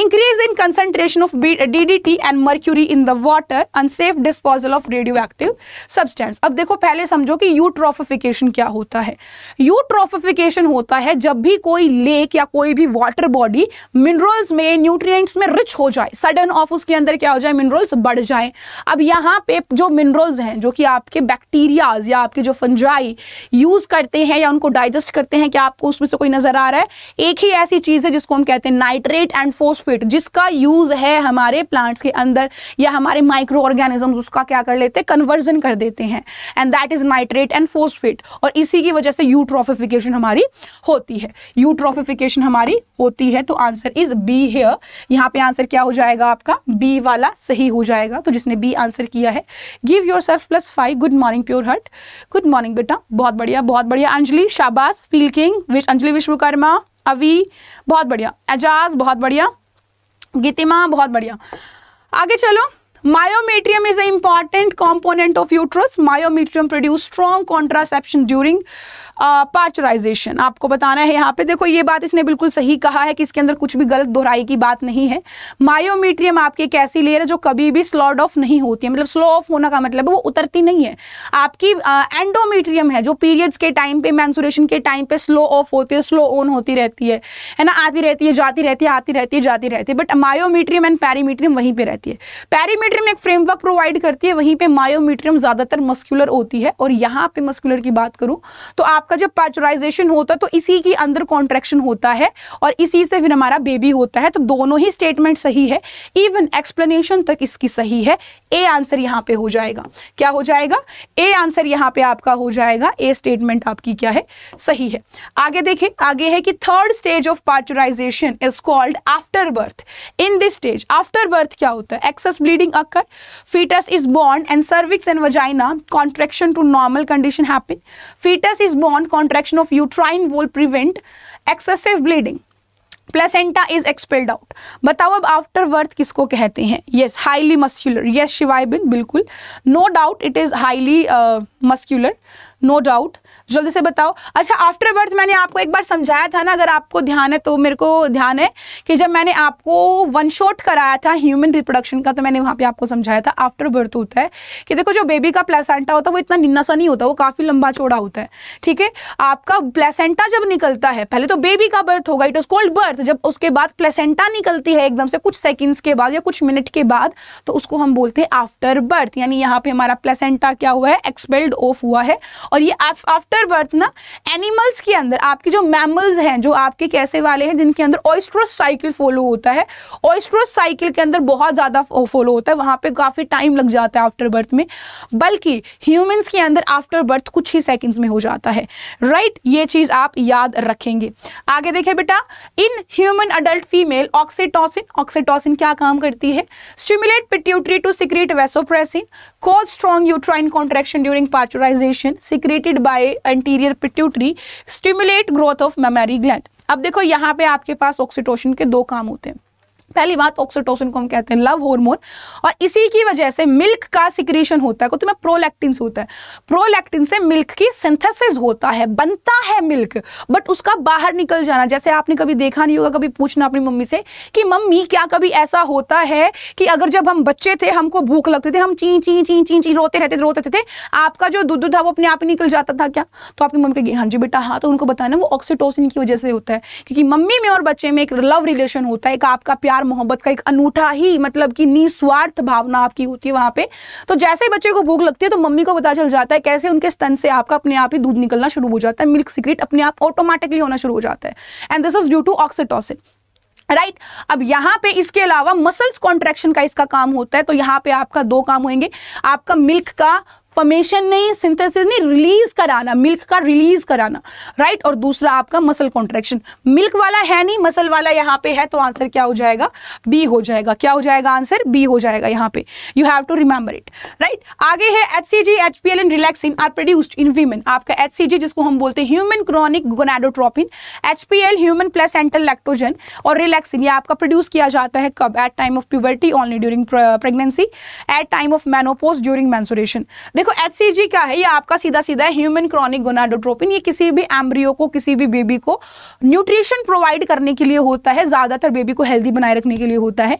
increase in concentration of DDT and mercury in the water unsafe disposal of radioactive substance अब देखो पहले समझो कि यूट्रोफिफिकेशन क्या होता है यूट्रोफिफिकेशन होता है जब भी कोई लेक या कोई भी वाटर बॉडी मिनरल्स में न्यूट्रिय में रिच हो जाए सडन ऑफ उसके अंदर क्या हो जाए मिनरल्स बढ़ जाए अब यहाँ पे जो मिनरल्स हैं जो कि आपके बैक्टीरियाज या आपके जो फंजाई यूज करते हैं या उनको डाइजेस्ट करते हैं क्या आपको उसमें से कोई नजर आ रहा है एक ही ऐसी चीज है जिसको हम कहते हैं नाइट्रेट एंड फोस्फेट जिसका यूज है हमारे प्लांट्स के अंदर या हमारे माइक्रो ऑर्गेनिजम उसका क्या कर लेते हैं कन्वर्जन कर देते हैं and that is nitrate and phosphate और इसी की वजह से यूट्रोफिफिकेशन हमारी होती है यूट्रोफिफिकेशन हमारी होती है तो आंसर इज बी हेयर यहाँ पे आंसर क्या हो जाएगा आपका बी बी वाला सही हो जाएगा तो जिसने बी आंसर किया है give yourself plus five good morning pure heart good morning बेटा बहुत बढ़िया बहुत बढ़िया अंजलि शाबाज फील किंग विश अंजलि विश्वकर्मा अवी बहुत बढ़िया एजाज बहुत बढ़िया गीतिमा बहुत बढ़िया आगे चलो myometrium is an important component of uterus myometrium produce strong contraception during parturition आपको बताना है यहाँ पे देखो ये बात इसने बिल्कुल सही कहा है कि इसके अंदर कुछ भी गलत दोहराई की बात नहीं है मायोमेट्रियम आपकी एक ऐसी लेयर है जो कभी भी स्लॉड ऑफ नहीं होती है मतलब स्लो ऑफ होना का मतलब वो उतरती नहीं है आपकी uh, एंडोमीट्रियम है जो पीरियड्स के टाइम पे मैंसुरेशन के टाइम पे स्लो ऑफ होती है स्लो ऑन होती रहती है है ना आती रहती है जाती रहती है आती रहती है जाती रहती है बट मायोमीट्रियम एंड पैरीमीट्रियम वहीं पर रहती है पैरीमीट्रियम मीट्रियम एक फ्रेमवर्क प्रोवाइड करती है वहीं पे मायोमीट्रियम ज़्यादातर मस्कुलर होती है और यहाँ पे मस्कुलर की बात करूं तो आपका जब पैचराइजेशन होता है तो इसी के अंदर कॉन्ट्रेक्शन होता है और इसी से फिर हमारा बेबी होता है तो दोनों ही स्टेटमेंट सही है इवन एक्सप्लेनेशन तक इसकी सही है ए आंसर यहाँ पे हो जाएगा क्या हो जाएगा ए आंसर यहाँ पे आपका हो जाएगा ए स्टेटमेंट आपकी क्या है सही है आगे देखें आगे है कि third stage of parturition is called after birth in this stage after birth क्या होता है excess bleeding occur fetus is born and cervix and vagina contraction to normal condition happen fetus is born contraction of uterine wall prevent excessive bleeding placenta is expelled out बताओ अब after birth किसको कहते हैं yes highly muscular yes शिवाय बिन बिल्कुल no doubt it is highly muscular no doubt जल्दी से बताओ अच्छा आफ्टर बर्थ मैंने आपको एक बार समझाया था ना अगर आपको ध्यान है तो मेरे को ध्यान है कि जब मैंने आपको वन शॉट कराया था ह्यूमन रिप्रोडक्शन का तो मैंने वहाँ पे आपको समझाया था आफ्टर बर्थ होता है कि देखो जो बेबी का प्लेसेंटा होता है वो इतना निन्ना सा नहीं होता वो काफ़ी लंबा चौड़ा होता है ठीक है आपका प्लेसेंटा जब निकलता है पहले तो बेबी का बर्थ होगा इट इज़ कोल्ड बर्थ जब उसके बाद प्लेसेंटा निकलती है एकदम से कुछ सेकेंड्स के बाद या कुछ मिनट के बाद तो उसको हम बोलते हैं आफ्टर बर्थ यानी यहाँ पे हमारा प्लेसेंटा क्या हुआ है एक्सपेल्ड ऑफ हुआ है और ये आफ्टर बर्थ ना एनिमल्स के अंदर आपके जो मैमल्स हैं जो आपके कैसे वाले हैं जिनके अंदर ऑयस्ट्रोस साइकिल फॉलो होता है ऑयस्ट्रोस साइकिल के अंदर बहुत ज़्यादा फॉलो होता है वहाँ पर काफ़ी टाइम लग जाता है आफ्टर बर्थ में बल्कि ह्यूमन्स के अंदर आफ्टर बर्थ कुछ ही सेकेंड्स में हो जाता है राइट right? ये चीज़ आप याद रखेंगे आगे देखें बेटा in human adult female oxytocin oxytocin क्या काम करती है stimulate pituitary to secrete vasopressin cause strong uterine contraction during parturition secreted by anterior pituitary stimulate growth of mammary gland अब देखो यहाँ पे आपके पास ऑक्सीटोशन के दो काम होते हैं पहली बात ऑक्सीटोसिन को हम कहते हैं लव हार्मोन और इसी की वजह से मिल्क का सिक्रेशन होता है कुछ तो में प्रोलैक्टिन से होता है प्रोलैक्टिन से मिल्क की सिंथेसिस होता है बनता है मिल्क बट उसका बाहर निकल जाना जैसे आपने कभी देखा नहीं होगा कभी पूछना अपनी मम्मी से कि मम्मी क्या कभी ऐसा होता है कि अगर जब हम बच्चे थे हमको भूख लगती थी हम ची ची ची ची ची रोते रहते थे रोते थे, थे आपका जो दूध था वो अपने आप ही निकल जाता था क्या तो आपकी मम्मी कहेगी हाँ जी बेटा हाँ तो उनको बताना वो ऑक्सीटोसिन की वजह से होता है क्योंकि मम्मी में और बच्चे में एक लव रिलेशन होता है एक आपका प्यार प्यार मोहब्बत का एक अनूठा ही मतलब कि निस्वार्थ भावना आपकी होती है वहां पे तो जैसे ही बच्चे को भूख लगती है तो मम्मी को पता चल जाता है कैसे उनके स्तन से आपका अपने आप ही दूध निकलना शुरू हो जाता है मिल्क सिक्रेट अपने आप ऑटोमेटिकली होना शुरू हो जाता है and this is due to oxytocin right right? अब यहाँ पे इसके अलावा मसल्स कॉन्ट्रैक्शन का इसका काम होता है तो यहाँ पे आपका दो काम होंगे आपका मिल्क का फॉर्मेशन नहीं सिंथेसिस नहीं रिलीज कराना मिल्क का रिलीज कराना राइट और दूसरा आपका मसल कॉन्ट्रेक्शन मिल्क वाला है नहीं मसल वाला यहाँ पे है तो आंसर क्या हो जाएगा बी हो जाएगा क्या हो जाएगा आंसर बी हो जाएगा यहाँ पे you have to remember it right आगे है H C G H P L and relaxin are produced in women आपका एच सी जी जिसको हम बोलते हैं human chorionic gonadotropin H P L human placental lactogen और relaxin ये आपका प्रोड्यूस किया जाता है कब at time of puberty only during pregnancy at time of menopause during menstruation देखो देखो एच क्या है ये आपका सीधा सीधा है ह्यूमन क्रॉनिक गोनाडोट्रोपिन ये किसी भी एम्ब्रियो को किसी भी बेबी को न्यूट्रिशन प्रोवाइड करने के लिए होता है ज़्यादातर बेबी को हेल्दी बनाए रखने के लिए होता है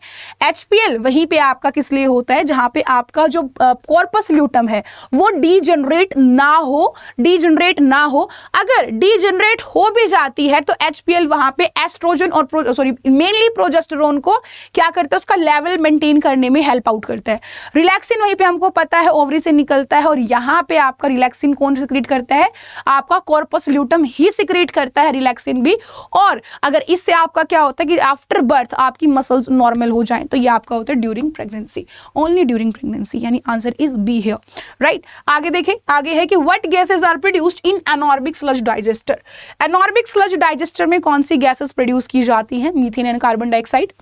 एच वहीं पे आपका किस लिए होता है जहां पे आपका जो कॉर्पस uh, ल्यूटम है वो डीजनरेट ना हो डीजनरेट ना हो अगर डीजनरेट हो भी जाती है तो एच पी एल वहां पर एस्ट्रोजन और सॉरी मेनली प्रोजेस्टरोन को क्या करता है उसका लेवल मेंटेन करने में हेल्प आउट करता है रिलैक्सिन वहीं पर हमको पता है ओवरी से निकल करता है और यहाँ पे आपका रिलैक्सिन कौन सिक्रीट करता है आपका कॉर्पस ल्यूटम ही सिक्रीट करता है रिलैक्सिन भी और अगर इससे आपका क्या होता है कि आफ्टर बर्थ आपकी मसल्स नॉर्मल हो जाए तो ये आपका होता है during pregnancy only during pregnancy यानी answer is B here right आगे देखें आगे है कि what gases are produced in anaerobic sludge digester anaerobic sludge digester में कौन सी गैसेज प्रोड्यूस की जाती है methane and carbon dioxide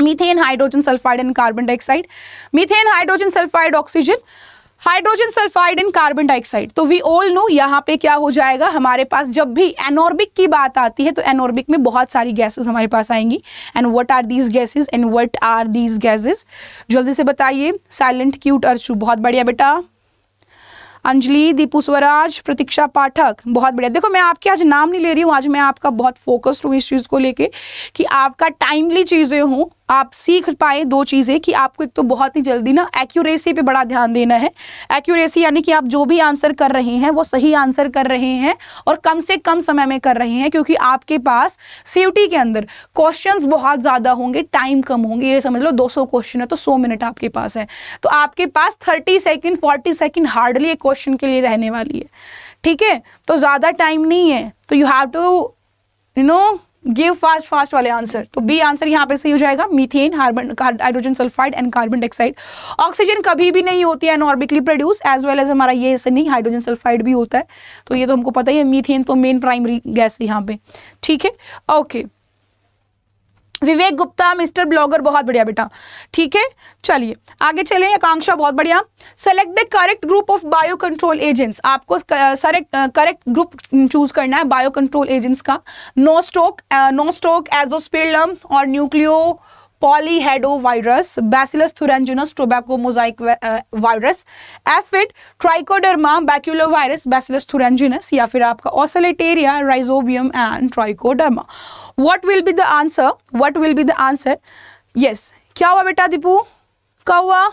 methane hydrogen sulphide and carbon dioxide methane hydrogen sulphide oxygen hydrogen sulphide and carbon dioxide तो we all know यहाँ पे क्या हो जाएगा हमारे पास जब भी एनोर्बिक की बात आती है तो एनॉर्बिक में बहुत सारी गैसेस हमारे पास आएंगी and what are these gases and what are these gases जल्दी से बताइए साइलेंट क्यूट अर्चू बहुत बढ़िया बेटा अंजलि दीपू स्वराज प्रतीक्षा पाठक बहुत बढ़िया देखो मैं आपके आज नाम नहीं ले रही हूँ आज मैं आपका बहुत फोकस्ड हूँ इस चीज़ को लेके कि आपका टाइमली चीज़ें हूँ आप सीख पाए दो चीज़ें कि आपको एक तो बहुत ही जल्दी ना एक्यूरेसी पे बड़ा ध्यान देना है एक्यूरेसी यानी कि आप जो भी आंसर कर रहे हैं वो सही आंसर कर रहे हैं और कम से कम समय में कर रहे हैं क्योंकि आपके पास सी के अंदर क्वेश्चन बहुत ज़्यादा होंगे टाइम कम होंगे ये समझ लो दो क्वेश्चन है तो सौ मिनट आपके पास है तो आपके पास thirty second forty second hardly एक क्वेश्चन के लिए रहने वाली है ठीक है तो ज़्यादा टाइम नहीं है तो you have to you know give fast fast वाले आंसर तो बी आंसर यहाँ पे सही हो जाएगा मीथेन हार्बन hydrogen sulphide and carbon dioxide oxygen कभी भी नहीं होती है नॉर्मिकली प्रोड्यूस एज वेल एज हमारा ये ऐसे नहीं हाइड्रोजन सल्फाइड भी होता है तो ये तो हमको पता ही है मीथेन तो मेन प्राइमरी गैस है यहाँ पे ठीक है okay okay. Vivek Gupta mister blogger बहुत बढ़िया बेटा ठीक है चलिए आगे चले आकांक्षा बहुत बढ़िया select the correct group of bio control agents आपको करेक्ट ग्रुप चूज करना है बायो कंट्रोल एजेंट्स का Nostoc Nostoc Azospirillum और nucleopolyhedrovirus Bacillus thuringiensis tobacco mosaic virus aphid Trichoderma baculovirus Bacillus thuringiensis या फिर आपका Oscillatoria Rhizobium and Trichoderma what will be the answer what will be the answer yes क्या हुआ बेटा दीपू क्या हुआ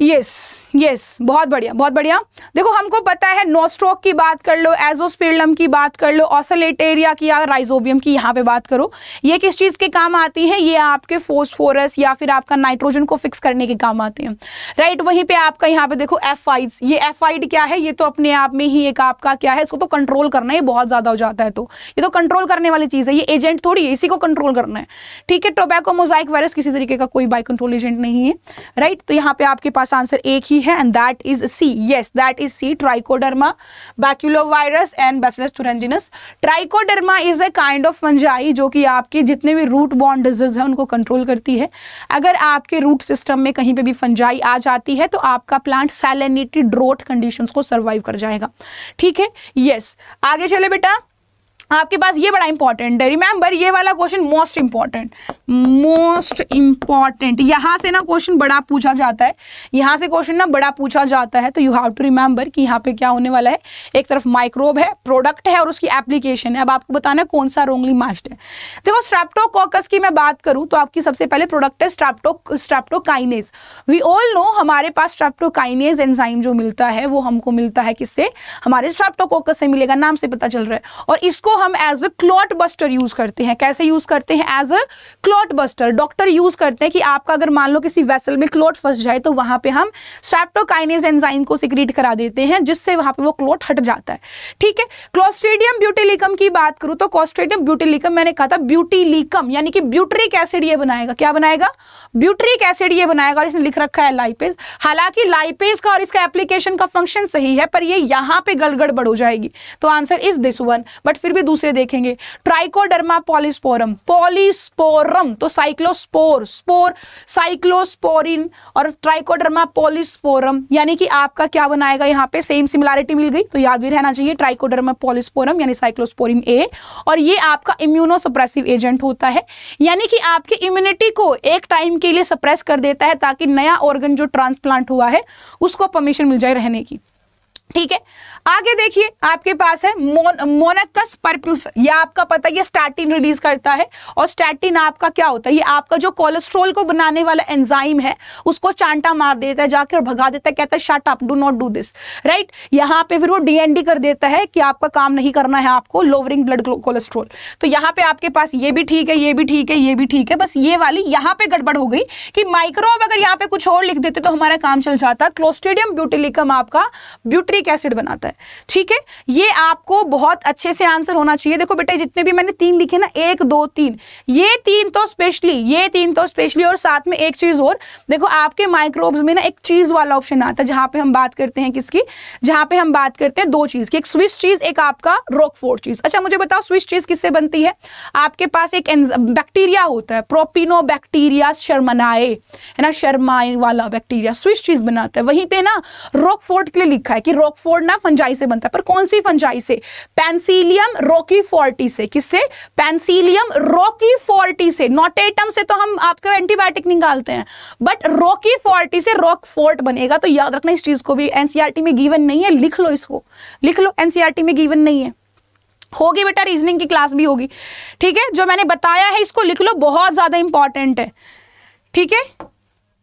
yes yes बहुत बढ़िया बहुत बढ़िया देखो हमको पता है नोस्ट्रोक की बात कर लो एजोस्पीडम की बात कर लो ऑसलेटेरिया की या राइजोबियम की यहाँ पे बात करो ये किस चीज़ के काम आती है ये आपके फोस्फोरस या फिर आपका नाइट्रोजन को फिक्स करने के काम आते हैं राइट वहीं पे आपका यहाँ पे देखो एफ ये एफ क्या है ये तो अपने आप में ही एक आपका क्या है इसको तो कंट्रोल करना है बहुत ज़्यादा हो जाता है तो ये तो कंट्रोल करने वाली चीज़ है ये एजेंट थोड़ी है इसी को कंट्रोल करना है ठीक है टोबैको मोजाइक वायरस किसी तरीके का कोई बाई कंट्रोल एजेंट नहीं है राइट तो यहाँ पे आपके पास पास आंसर एक ही है and that is C yes that is C Trichoderma baculovirus and Bacillus thuringiensis Trichoderma is a kind of fungi जो कि आपके जितने भी रूट बॉन्ड डिजीज है उनको कंट्रोल करती है अगर आपके रूट सिस्टम में कहीं पे भी फंजाई आ जाती है तो आपका प्लांट सैलिनिटी ड्रोट कंडीशंस को सर्वाइव कर जाएगा ठीक है यस yes. आगे चले बेटा आपके पास ये बड़ा इंपॉर्टेंट है रिमेंबर ये वाला question most important most important यहां से ना क्वेश्चन बड़ा पूछा जाता है यहां से क्वेश्चन ना बड़ा पूछा जाता है तो यू हैव टू रिमेंबर कि यहाँ पे क्या होने वाला है एक तरफ माइक्रोब है प्रोडक्ट है और उसकी एप्लीकेशन है अब आपको बताना है कौन सा रोंगली मास्ट है देखो स्ट्रेप्टोकोकस की मैं बात करूं तो आपकी सबसे पहले प्रोडक्ट है strepto streptokinase we all know हमारे पास स्ट्रेप्टोकाइनेज एंजाइम जो मिलता है वो हमको मिलता है किससे हमारे स्ट्रेप्टोकोकस से मिलेगा नाम से पता चल रहा है और इसको हम as a clot buster use करते हैं कैसे यूज करते हैं as a clot buster doctor use करते हैं कि आपका अगर मान लो किसी वेसल में क्लॉट फंस जाए तो वहां पे हम स्ट्रेप्टोकाइनेज एंजाइम को सिक्रीट करा देते हैं जिससे वहां पे वो क्लॉट हट जाता है ठीक है क्लॉस्ट्रेडियम ब्यूटिलिकम की बात करूं तो क्लॉस्ट्रेडियम ब्यूटिलिकम मैंने कहा था ब्यूटिलिकम यानी कि ब्यूट्रिक एसिड ये बनाएगा क्या बनाएगा ब्यूट्रिक एसिड ये बनाएगा और इसने लिख रखा है लाइपेज हालांकि लाइपेज का और इसका एप्लीकेशन का फंक्शन सही है पर ये यहां पे गड़बड़ हो जाएगी तो answer is this one but फिर भी दूसरे देखेंगे ट्राइकोडर्मा पॉलिस्पोरम पॉलिस्पोरम तो साइक्लोस्पोर स्पोर साइक्लोस्पोरिन और ट्राइकोडर्मा पॉलिस्पोरम यानी कि आपका क्या बनाएगा यहाँ पे सेम सिमिलैरिटी मिल गई तो याद भी रहना चाहिए ट्राइकोडर्मा पॉलिस्पोरम यानी साइक्लोस्पोरिन ए और ये आपका इम्यूनो सप्रेसिव एजेंट होता है यानी कि आपकी इम्यूनिटी को एक टाइम के लिए सप्रेस कर देता है ताकि नया ऑर्गन जो ट्रांसप्लांट हुआ है उसको परमिशन मिल जाए रहने की ठीक है आगे देखिए आपके पास है मोनकस परप्यूस ये आपका पता है ये स्टैटिन रिलीज करता है और स्टैटिन आपका क्या होता है ये आपका जो कोलेस्ट्रोल को बनाने वाला एंजाइम है उसको चांटा मार देता है जाकर भगा देता है कहता है shut up do not do this right यहाँ पे फिर वो डीएनडी कर देता है कि आपका काम नहीं करना है आपको लोवरिंग ब्लड कोलेस्ट्रोल तो यहाँ पे आपके पास ये भी ठीक है ये भी ठीक है ये भी ठीक है बस ये वाली यहाँ पे गड़बड़ हो गई कि माइक्रोब अगर यहाँ पे कुछ और लिख देते तो हमारा काम चल जाता क्लोस्टेडियम ब्यूटिलिकम आपका ब्यूट्रिक एसिड बनाता है है ठीक है ये आपको बहुत अच्छे से आंसर होना चाहिए देखो बेटा जितने भी मैंने तीन लिखे ना एक दो तीन ये तीन तो स्पेशली ये तीन तो स्पेशली और साथ में एक चीज और देखो आपके माइक्रोब्स में ना एक चीज वाला ऑप्शन आता है जहां पर हम बात करते हैं किसकी जहां पर हम बात करते हैं दो चीज की एक स्विस चीज एक आपका रोक चीज अच्छा मुझे बताओ स्विस चीज किससे बनती है आपके पास एक बैक्टीरिया होता है प्रोपिनो बैक्टीरिया शर्मनाए है ना शर्माए वाला बैक्टीरिया स्विस चीज बनाता है वहीं पे ना रॉकफोर्ड के लिए लिखा है कि रोकफोर्ड ना फंजा फंजाई से बनता है पर कौन सी फंजाई से पेंसिलियम रोकी फोर्टी से किससे पेंसिलियम रोकी फोर्टी से नोटेटम से तो हम आपका एंटीबायोटिक निकालते हैं बट रोकी फोर्टी से रॉक फोर्ट बनेगा तो याद रखना इस चीज को भी एनसीआरटी e में गिवन नहीं है लिख लो इसको लिख लो एनसीआरटी e में गिवन नहीं है होगी बेटा रीजनिंग की क्लास भी होगी ठीक है जो मैंने बताया है इसको लिख लो बहुत ज्यादा इंपॉर्टेंट है ठीक है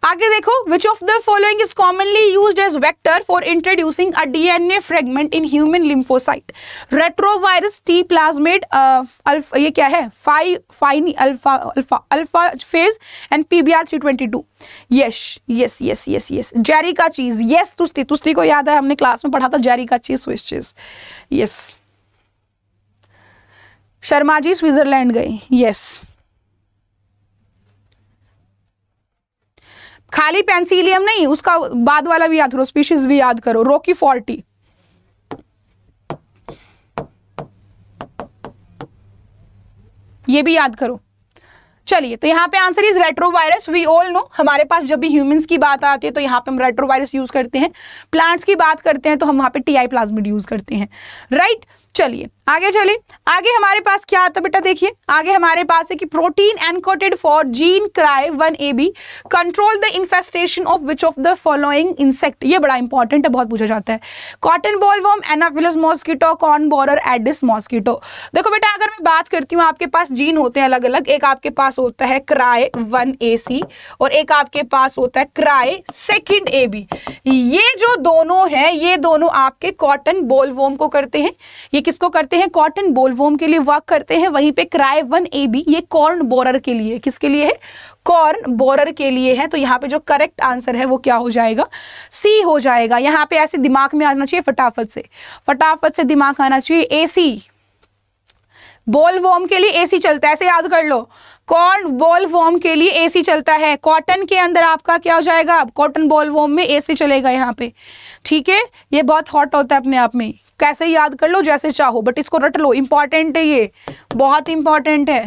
आगे देखो which of the following is commonly use as vector for introducing a D N A fragment in human lymphocyte retrovirus T plasmid ये क्या है five fine alpha alpha alpha phage and R three twenty two yes yes yes yes yes Jerry का cheese yes तुस्ती तुस्ती को याद है हमने class में पढ़ा था जेरी का cheese Swiss cheese yes Sharma ji Switzerland गए यस yes. खाली पेंसिलियम नहीं उसका बाद वाला भी याद करो स्पीशीज भी याद करो रोकी फोर्टी ये भी याद करो चलिए तो यहाँ पे answer is retrovirus we all know हमारे पास जब भी ह्यूमंस की बात आती है तो यहाँ पे हम रेट्रोवायरस यूज करते हैं प्लांट्स की बात करते हैं तो हम वहाँ पे टी आई प्लाज्मिड यूज करते हैं राइट चलिए आगे चलिए आगे हमारे पास क्या आता बेटा देखिए आगे हमारे पास है कि protein encoded for gene cry one A B control the infestation of which of the following insect ये बड़ा इंपॉर्टेंट है बहुत पूछा जाता है cotton bollworm Anopheles mosquito corn borer Aedes mosquito देखो बेटा अगर मैं बात करती हूँ आपके पास जीन होते हैं अलग अलग एक आपके पास होता है क्राई वन ए सी और एक आपके पास होता है क्राई सेकेंड ए बी ये जो दोनों है ये दोनों आपके कॉटन बॉल वर्म को करते हैं ये किसको करते हैं कॉटन बोलवोम के लिए वर्क करते हैं वहीं पे क्राय वन ए बी ये कॉर्न बोरर के लिए किसके लिए है कॉर्न बोरर के लिए है तो यहाँ पे जो करेक्ट आंसर है वो क्या हो जाएगा सी हो जाएगा यहाँ पे ऐसे दिमाग में आना चाहिए फटाफट से फटाफट से दिमाग आना चाहिए ए सी बोल वोम के लिए एसी चलता है ऐसे याद कर लो कॉर्न बॉल वोम के लिए एसी चलता है कॉटन के अंदर आपका क्या हो जाएगा कॉटन बॉल वोम में एसी चलेगा यहाँ पे ठीक है ये बहुत हॉट होता है अपने आप में कैसे याद कर लो जैसे चाहो बट इसको रट लो इंपॉर्टेंट है ये बहुत इंपॉर्टेंट है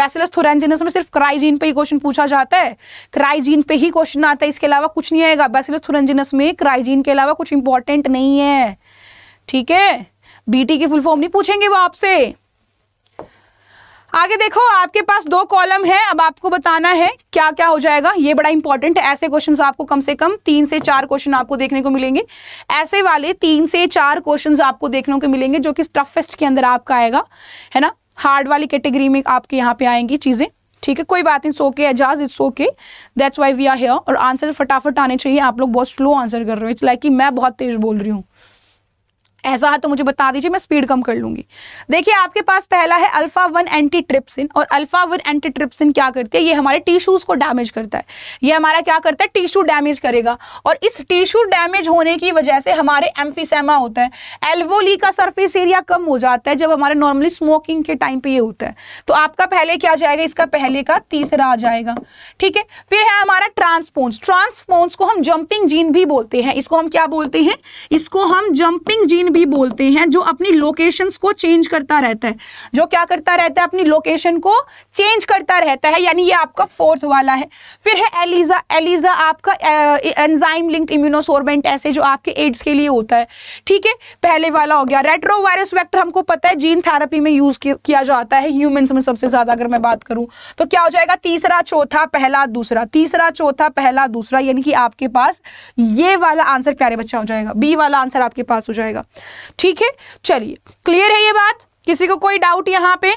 बैसिलस थोरेंजिनस में सिर्फ क्राइजीन पे ही क्वेश्चन पूछा जाता है क्राइजीन पे ही क्वेश्चन आता है इसके अलावा कुछ नहीं आएगा बैसिलस थोरेंजिनस में क्राइजीन के अलावा कुछ इंपॉर्टेंट नहीं है ठीक है बीटी की फुल फॉर्म नहीं पूछेंगे वो आपसे आगे देखो आपके पास दो कॉलम है अब आपको बताना है क्या क्या हो जाएगा ये बड़ा इंपॉर्टेंट है ऐसे क्वेश्चन आपको कम से कम तीन से चार क्वेश्चन आपको देखने को मिलेंगे ऐसे वाले तीन से चार क्वेश्चन आपको देखने को मिलेंगे जो कि टफेस्ट के अंदर आपका आएगा है ना हार्ड वाली कैटेगरी में आपके यहाँ पे आएंगी चीज़ें ठीक है कोई बात नहीं सो के Ejaz it's okay that's why we are here और आंसर फटाफट आने चाहिए आप लोग बहुत स्लो आंसर कर रहे हो इट्स लाइक कि मैं बहुत तेज बोल रही हूँ ऐसा है तो मुझे बता दीजिए मैं स्पीड कम कर लूंगी देखिए आपके पास पहला है अल्फा वन एंटी ट्रिप्सिन और अल्फा वन एंटी ट्रिप्सिन क्या करती है ये हमारे टिश्यूज को डैमेज करता है ये हमारा क्या करता है टिश्यू डैमेज करेगा और इस टिश्यू डैमेज होने की वजह से हमारे एम्फिसेमा होता है एल्वोली का सरफेस एरिया कम हो जाता है जब हमारे नॉर्मली स्मोकिंग के टाइम पर ये होता है तो आपका पहले क्या जाएगा इसका पहले का तीसरा आ जाएगा ठीक है फिर है हमारा ट्रांसपोन्स ट्रांसपोन्स को हम जंपिंग जीन भी बोलते हैं इसको हम क्या बोलते हैं इसको हम जंपिंग जीन भी बोलते हैं जो अपनी लोकेशंस को चेंज करता रहता है जो क्या करता रहता है अपनी लोकेशन को चेंज करता रहता है यानी ये आपका फोर्थ वाला है फिर है एलिजा एलिजा आपका एंजाइम लिंक्ड इम्यूनोसोरबेंट ऐसे जो आपके एड्स के लिए होता है ठीक है पहले वाला हो गया रेट्रो वायरस हमको पता है जीन थेरापी में यूज किया जाता है ह्यूमंस में सबसे ज्यादा अगर मैं बात करूं तो क्या हो जाएगा तीसरा चौथा पहला दूसरा तीसरा चौथा पहला दूसरा यानी कि आपके पास ये वाला आंसर प्यारे बच्चा हो जाएगा बी वाला आंसर आपके पास हो जाएगा ठीक है चलिए क्लियर है ये बात किसी को कोई डाउट यहाँ पे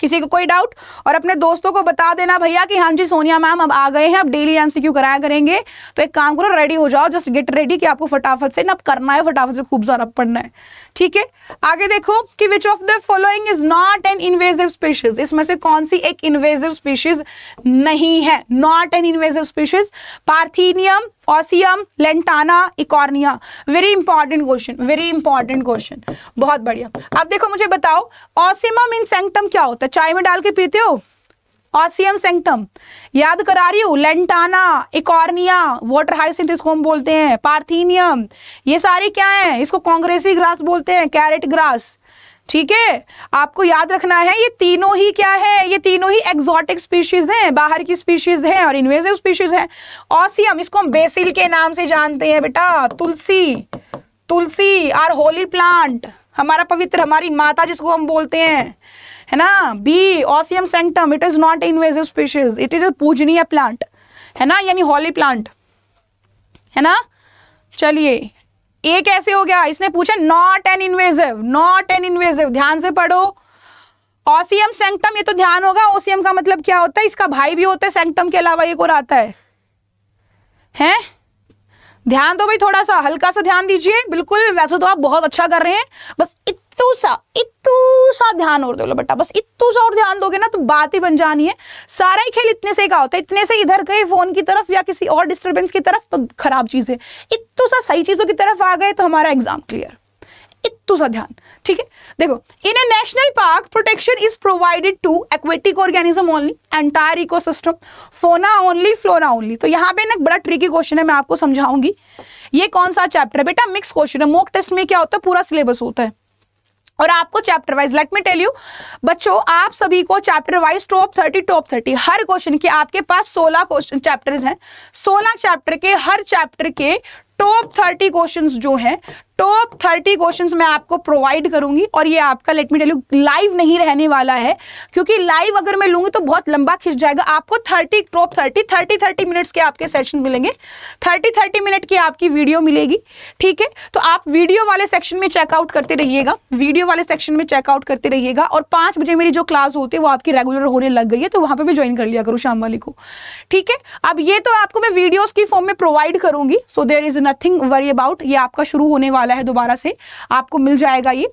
किसी को कोई डाउट और अपने दोस्तों को बता देना भैया कि हाँ जी सोनिया मैम अब आ गए हैं अब डेली एमसीक्यू कराया करेंगे तो एक काम करो रेडी हो जाओ जस्ट गेट रेडी कि आपको फटाफट से ना करना है फटाफट से खूब ज्यादा पढ़ना है ठीक है आगे देखो कि which of the following is not an invasive species इसमें से कौन सी एक इन्वेजिव स्पीशीज नहीं है not an invasive species Parthenium Ocimum Lantana Eichhornia very important question very important question बहुत बढ़िया अब देखो मुझे बताओ ऑसिमम इन सेंटम क्या होता है चाय में डाल के पीते हो ऑसियम सेंक्टम याद करा रही हूँ लेंटाना इकॉर्निया वाटर हाइसिंथ इसको हम बोलते हैं पार्थीनियम ये सारे क्या हैं इसको कांग्रेसी ग्रास बोलते हैं कैरेट ग्रास ठीक है आपको याद रखना है ये तीनों ही क्या है ये तीनों ही एक्सोटिक स्पीशीज हैं बाहर की स्पीशीज हैं और इन्वेजिव स्पीशीज हैं ऑसियम इसको हम बेसिल के नाम से जानते हैं बेटा tulsi tulsi are holy plant हमारा पवित्र हमारी माता जिसको हम बोलते हैं है ना B Ocimum sanctum it is not invasive species it is a पूजनीय प्लांट है ना यानी हॉली प्लांट है ना चलिए ए कैसे हो गया इसने पूछा not an invasive not an invasive ध्यान से पढ़ो ऑसियम सेंक्टम ये तो ध्यान होगा ओसियम का मतलब क्या होता है इसका भाई भी होता है सेंक्टम के अलावा एक और आता है हैं ध्यान दो भाई थोड़ा सा हल्का सा ध्यान दीजिए बिल्कुल वैसे तो आप बहुत अच्छा कर रहे हैं बस इतू सा इत इतू सा ध्यान और दो बेटा बस इतू सा और ध्यान दोगे ना तो बात ही बन जानी है सारा ही खेल इतने से का होता है इतने से इधर गए फोन की तरफ या किसी और डिस्टर्बेंस की तरफ तो खराब चीज है इतू सा सही चीज़ों की तरफ आ गए तो हमारा एग्जाम क्लियर इतू सा ध्यान ठीक है देखो in a national park protection is provided to aquatic organism only entire ecosystem fauna only flora only तो यहाँ पे ना बड़ा ट्रिकी क्वेश्चन है मैं आपको समझाऊंगी ये कौन सा चैप्टर है बेटा मिक्स क्वेश्चन है मोक टेस्ट में क्या होता है पूरा सिलेबस होता है और आपको chapter wise let me tell you बच्चों आप सभी को chapter wise top thirty top thirty हर क्वेश्चन के आपके पास सोलह क्वेश्चन चैप्टर्स हैं सोलह चैप्टर के हर चैप्टर के टॉप थर्टी क्वेश्चंस जो हैं टॉप थर्टी क्वेश्चंस मैं आपको प्रोवाइड करूंगी और ये आपका let me tell you live नहीं रहने वाला है क्योंकि लाइव अगर मैं लूंगी तो बहुत लंबा खिंच जाएगा आपको thirty top thirty thirty thirty minutes के आपके सेशन मिलेंगे थर्टी थर्टी मिनट की आपकी वीडियो मिलेगी ठीक है तो आप वीडियो वाले सेक्शन में चेकआउट करते रहिएगा वीडियो वाले सेक्शन में चेकआउट करते रहिएगा और पाँच बजे मेरी जो क्लास होती है वो आपकी रेगुलर होने लग गई है तो वहाँ पर भी ज्वाइन कर लिया करूँ शाम वाली को ठीक है अब ये तो आपको मैं वीडियोज़ की फॉर्म में प्रोवाइड करूँगी so there is nothing worry about ये आपका शुरू होने वाला वाला है दोबारा से आपको मिल जाएगा ये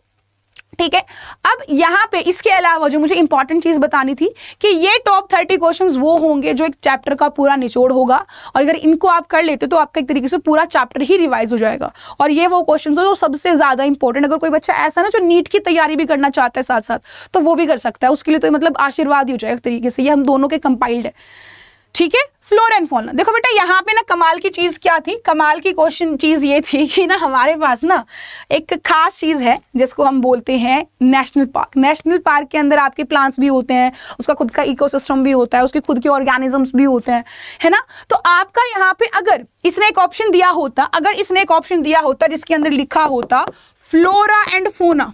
ठीक है अब यहाँ पे इसके अलावा जो मुझे इंपॉर्टेंट चीज़ बतानी थी कि ये टॉप थर्टी क्वेश्चंस वो होंगे जो एक चैप्टर का पूरा निचोड़ होगा और अगर इनको आप कर लेते तो आपका एक तरीके से पूरा चैप्टर ही रिवाइज हो जाएगा और ये वो क्वेश्चंस हो जो सबसे ज़्यादा इंपॉर्टेंट अगर कोई बच्चा ऐसा ना जो नीट की तैयारी भी करना चाहता है साथ साथ तो वो भी कर सकता है उसके लिए तो मतलब आशीर्वाद ही हो जाएगा एक तरीके से ये हम दोनों के कंपाइल्ड है ठीक है फ्लोर एंड फॉलना देखो बेटा यहाँ पे ना कमाल की चीज़ क्या थी कमाल की क्वेश्चन चीज़ ये थी कि ना हमारे पास ना एक खास चीज़ है जिसको हम बोलते हैं नेशनल पार्क नेशनल पार्क के अंदर आपके प्लांट्स भी होते हैं उसका खुद का इकोसिस्टम भी होता है उसके खुद के ऑर्गेनिजम्स भी होते हैं है ना तो आपका यहाँ पे अगर इसने एक ऑप्शन दिया होता अगर इसने एक ऑप्शन दिया होता जिसके अंदर लिखा होता फ्लोरा एंड फोना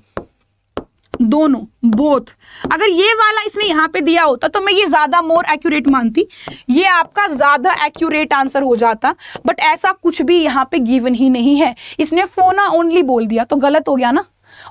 दोनों बोथ अगर ये वाला इसने यहाँ पे दिया होता तो मैं ये ज्यादा मोर एक्यूरेट मानती ये आपका ज्यादा एक्यूरेट आंसर हो जाता बट ऐसा कुछ भी यहाँ पे गिवन ही नहीं है इसने फोना ओनली बोल दिया तो गलत हो गया ना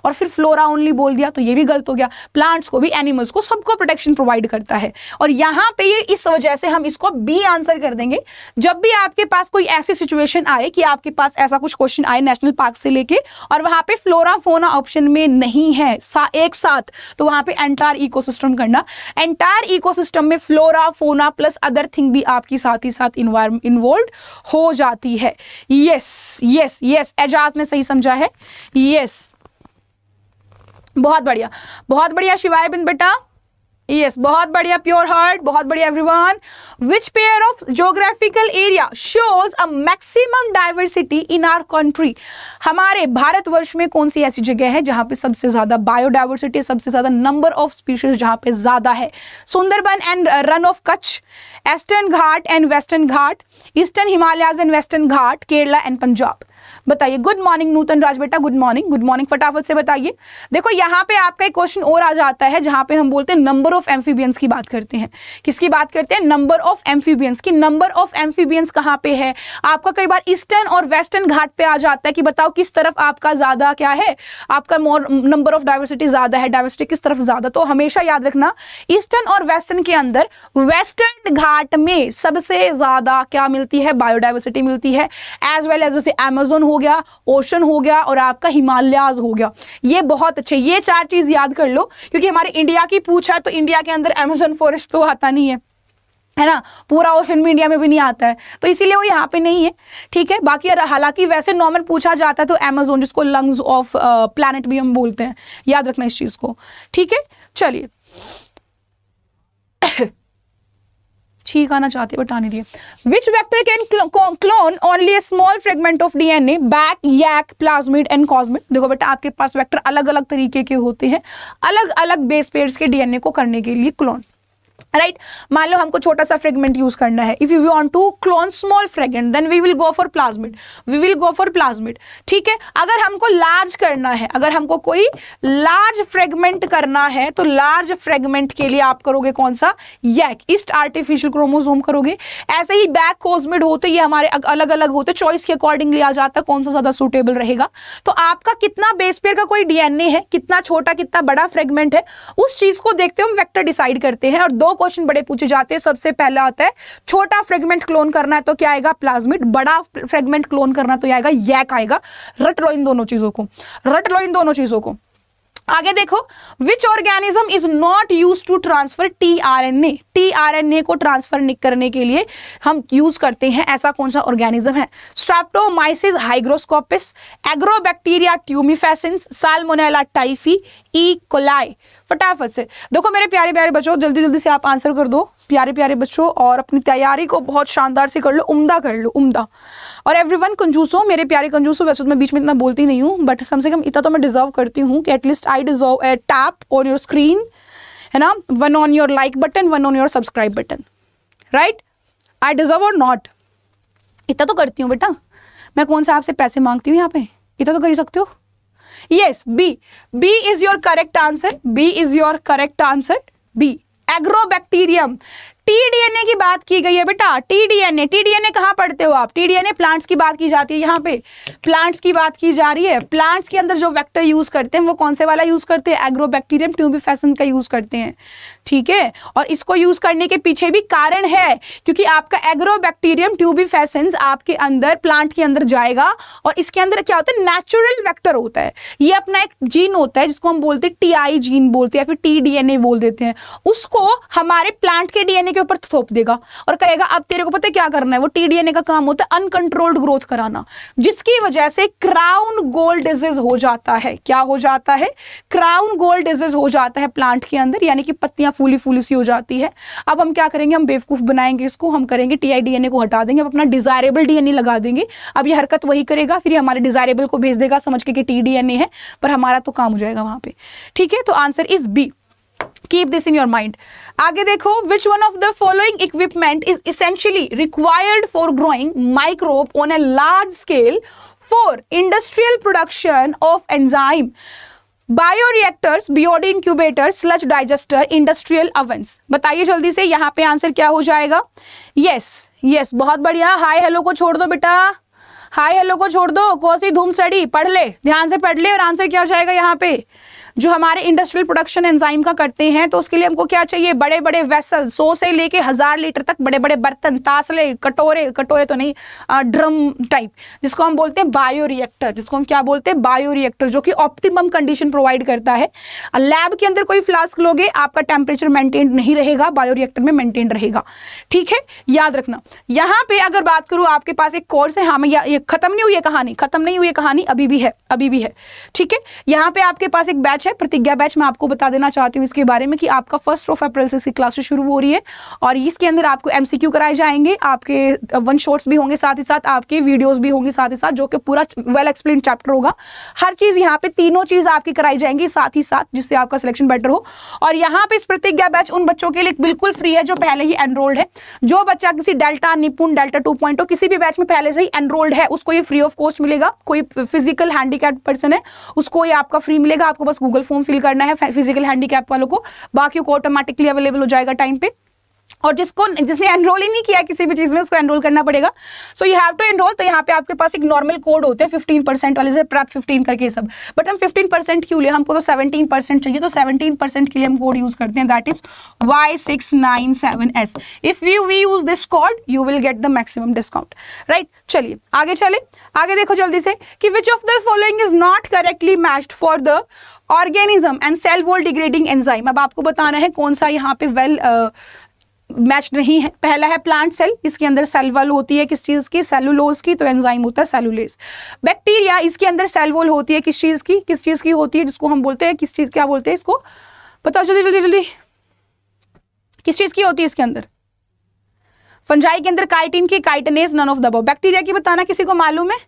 और फिर फ्लोरा ओनली बोल दिया तो ये भी गलत हो गया प्लांट्स को भी एनिमल्स को सबको प्रोटेक्शन प्रोवाइड करता है और यहाँ पे ये इस वजह से हम इसको बी आंसर कर देंगे जब भी आपके पास कोई ऐसी सिचुएशन आए कि आपके पास ऐसा कुछ क्वेश्चन आए नेशनल पार्क से लेके और वहाँ पे फ्लोरा फोना ऑप्शन में नहीं है सा, एक साथ तो वहाँ पे एंटायर इको करना एंटायर इको में flora fauna plus other thing भी आपकी साथ ही साथ इन्वॉल्व हो जाती है यस यस यस एजाज ने सही समझा है यस yes. बहुत बढ़िया बहुत बढ़िया शिवाय बिन बेटा यस yes, बहुत बढ़िया प्योर हार्ट बहुत बढ़िया everyone which pair of geographical area shows a maximum diversity in our country हमारे भारतवर्ष में कौन सी ऐसी जगह है जहां पे सबसे ज्यादा बायोडाइवर्सिटी सबसे ज्यादा नंबर ऑफ स्पीशीज जहां पे ज्यादा है Sundarban and Rann of Kutch Eastern Ghat and Western Ghat Eastern Himalayas and Western Ghat Kerala and Punjab बताइए गुड मॉर्निंग नूतन राज बेटा गुड मॉर्निंग गुड मॉर्निंग फटाफट से बताइए देखो यहाँ पे आपका एक क्वेश्चन और आ जाता है जहां पे हम बोलते हैं नंबर ऑफ एम्फीबियंस की बात करते हैं किसकी बात करते हैं नंबर ऑफ एम्फीबियंस की नंबर ऑफ एम्फीबियंस कहाँ पे है आपका कई बार ईस्टर्न और वेस्टर्न घाट पे आ जाता है कि बताओ किस तरफ आपका ज्यादा क्या है आपका नंबर ऑफ डाइवर्सिटी ज्यादा है डाइवर्सिटी किस तरफ ज्यादा तो हमेशा याद रखना ईस्टर्न और वेस्टर्न के अंदर वेस्टर्न घाट में सबसे ज्यादा क्या मिलती है बायोडाइवर्सिटी मिलती है एज वेल एज वैसे एमेजोन हो गया ओशन हो गया और आपका हिमालयाज हो गया ये बहुत अच्छे ये चार चीज़ याद कर लो क्योंकि हमारे इंडिया की पूछा तो इंडिया के अंदर अमेजोन फॉरेस्ट तो आता नहीं है है ना पूरा ओशन भी इंडिया में भी नहीं आता है तो इसीलिए वो यहाँ पे नहीं है ठीक है बाकी हालांकि वैसे नॉर्मल पूछा जाता है तो एमेजोन जिसको लंग्स ऑफ प्लानट भी हम बोलते हैं याद रखना इस चीज़ को ठीक है चलिए ठीक आना चाहते है बट आने रही which vector can clone only a small fragment of DNA BAC YAC plasmid and cosmid देखो बेटा आपके पास वैक्टर अलग अलग तरीके के होते हैं अलग अलग बेस पेयर्स के डीएनए को करने के लिए क्लोन राइट right? मान लो हमको छोटा सा फ्रेगमेंट यूज करना है if you want to clone small fragment then we will go for plasmid we will go for plasmid ठीक है अगर हमको लार्ज करना है अगर हमको कोई लार्ज फ्रेगमेंट करना है तो लार्ज फ्रेगमेंट के लिए आप करोगे कौन सा यैक ईस्ट आर्टिफिशियल क्रोमोजोम करोगे ऐसे ही बैक कोजमिड होते ये हमारे अलग अलग होते चॉइस के अकॉर्डिंग लिया जाता है कौन सा ज्यादा सुटेबल रहेगा तो आपका कितना बेसपेयर का कोई डीएनए है कितना छोटा कितना बड़ा फ्रेगमेंट है उस चीज को देखते हुए वैक्टर डिसाइड करते हैं और दो दो क्वेश्चन बड़े पूछे जाते हैं सबसे पहला आता है छोटा फ्रेगमेंट क्लोन करना है तो क्या आएगा प्लाज्मिट बड़ा फ्रेगमेंट क्लोन करना तो आएगा यैक आएगा रट लो इन दोनों चीजों को रट लो इन दोनों चीजों को आगे देखो which organism is not use to transfer T R N A T R N A को ट्रांसफर करने के लिए हम यूज करते हैं ऐसा कौन सा ऑर्गेनिज्म है Streptomyces hygroscopicus Agrobacteria tumefaciens Salmonella typhi E coli फटाफट से देखो मेरे प्यारे प्यारे बच्चों जल्दी जल्दी से आप आंसर कर दो प्यारे प्यारे बच्चों और अपनी तैयारी को बहुत शानदार से कर लो उमदा कर लो उमदा और एवरी वन कंजूसो मेरे प्यारे कंजूस हो वैसे तो मैं बीच में इतना बोलती नहीं हूँ बट कम से कम इतना तो मैं डिजर्व करती हूँ कि at least I deserve a tap on your screen है ना one on your like button one on your subscribe button right I deserve और नॉट इतना तो करती हूँ बेटा मैं कौन सा आपसे पैसे मांगती हूँ यहाँ पे इतना तो कर ही सकते हो Yes, B. B is your correct answer. B is your correct answer. B. Agrobacterium. T DNA की बात की गई है बेटा टीडीएनए टीडीएनए कहाँ पढ़ते हो आप टीडीएनए प्लांट्स की बात की जाती है यहाँ पे प्लांट्स की बात की जा रही है प्लांट्स के अंदर जो वेक्टर यूज करते हैं वो कौन से वाला यूज करते हैं एग्रो एग्रोबैक्टीरियम ट्यूबिफेसन का यूज करते हैं ठीक है और इसको यूज करने के पीछे भी कारण है क्योंकि आपका एग्रो एग्रोबैक्टीरियम ट्यूबिफेसन आपके अंदर प्लांट के अंदर जाएगा और इसके अंदर क्या होता है नेचुरल वैक्टर होता है ये अपना एक जीन होता है जिसको हम बोलते हैं टीआई जीन बोलते हैं या फिर टी बोल देते हैं उसको हमारे प्लांट के डीएनए के ऊपर थोप देगा और कहेगा अब तेरे को पता है क्या करना है वो टीडीएनए का काम होता है अनकंट्रोल्ड ग्रोथ कराना जिसकी वजह से क्राउन गोल्ड डिजीज हो जाता है क्या हो जाता है क्राउन गोल्ड डिजीज हो जाता है प्लांट के अंदर यानी कि पत्तियां फूली फूली सी हो जाती है अब हम क्या करेंगे हम बेवकूफ बनाएंगे इसको हम करेंगे टीआईडीएनए को हटा देंगे अब अपना डिजायरेबल डीएनए लगा देंगे अब ये हरकत वही करेगा फिर हमारे डिजायरेबल को भेज देगा समझ के कि टीडीएनए है पर हमारा तो काम हो जाएगा वहां पर ठीक है तो answer is B keep this in your mind आगे देखो which one of the following equipment is essentially required for growing microbe on a large scale for industrial production of enzyme bioreactors BOD incubator sludge digester industrial ovens बताइए जल्दी से यहाँ पे answer क्या हो जाएगा यस yes, यस yes, बहुत बढ़िया हाई हेलो को छोड़ दो बेटा हाई हेलो को छोड़ दो कौसी धूम स्टडी पढ़ ले ध्यान से पढ़ ले और आंसर क्या हो जाएगा यहाँ पे जो हमारे इंडस्ट्रियल प्रोडक्शन एंजाइम का करते हैं तो उसके लिए हमको क्या चाहिए बड़े बड़े वेसल सौ से लेके हज़ार लीटर तक बड़े बड़े बर्तन तासले कटोरे कटोरे तो नहीं ड्रम टाइप जिसको हम बोलते हैं बायो रिएक्टर जिसको हम क्या बोलते हैं बायो रिएक्टर जो कि ऑप्टिमम कंडीशन प्रोवाइड करता है लैब के अंदर कोई फ्लास्क लोगे आपका टेम्परेचर मेंटेन नहीं रहेगा बायो रिएक्टर में मेंटेन रहेगा ठीक है याद रखना यहाँ पे अगर बात करूँ आपके पास एक कोर्स है हाँ ये खत्म नहीं हुई है कहानी खत्म नहीं हुई है कहानी अभी भी है अभी भी है ठीक है यहाँ पे आपके पास एक बैच है प्रतिज्ञा बैच मैं आपको बता देना चाहती हूँ इसके बारे में कि आपका फर्स्ट ऑफ अप्रैल से इसकी क्लासेस शुरू हो रही है और इसके अंदर आपको एम कराए जाएंगे आपके वन uh, शॉर्ट्स भी होंगे साथ ही साथ आपके वीडियोज भी होंगे साथ ही साथ जो कि पूरा वेल एक्सप्लेन चैप्टर होगा हर चीज़ यहाँ पे तीनों चीज़ आपकी कराई जाएंगी साथ ही साथ जिससे आपका सिलेक्शन बेटर हो और यहाँ पे इस प्रतिज्ञा बैच उन बच्चों के लिए बिल्कुल फ्री है जो पहले ही एनरोल्ड है जो बच्चा किसी डेल्टा निपुण डेल्टा टू किसी भी बैच में पहले से ही एनरोल्ड है उसको ये फ्री ऑफ कॉस्ट मिलेगा कोई फिजिकल हैंडीकैप्ड पर्सन है उसको ये आपका फ्री मिलेगा आपको बस गूगल गूगल फॉर्म फिल करना है फिजिकल हैंडीकैप वालों को बाकी को ऑटोमेटिकली अवेलेबल हो जाएगा टाइम पे और जिसको जिसने एनरोल ही नहीं किया किसी भी चीज़ में उसको एनरोल करना पड़ेगा so you have to enrol तो यहाँ पे आपके पास एक नॉर्मल कोड होते हैं फिफ्टीन परसेंट वाले से प्राप्त फिफ्टीन करके सब बट हम फिफ्टीन परसेंट क्यों लिए हमको तो सेवनटीन परसेंट चाहिए तो सेवनटीन परसेंट के लिए हम कोड यूज़ करते हैं that is Y six nine seven S if you we use this code you will get the maximum discount right चलिए आगे चले आगे देखो जल्दी से कि which of the following is not correctly matched for the organism and cell wall degrading enzyme अब आपको बताना है कौन सा यहाँ पे वेल well, मैच नहीं है पहला है प्लांट सेल इसके अंदर सेल वॉल होती है किस चीज़ की सेलुलोज की तो एंजाइम होता है सेलुलेस बैक्टीरिया इसके अंदर सेल वॉल होती है किस चीज़ की किस चीज़ की होती है जिसको हम बोलते हैं किस चीज़ क्या बोलते हैं इसको बताओ जल्दी जल्दी जल्दी किस चीज़ की होती है इसके अंदर फंजाई के अंदर काइटिन की काइटनेस नन ऑफ दबाओ बैक्टीरिया की बताना किसी को मालूम है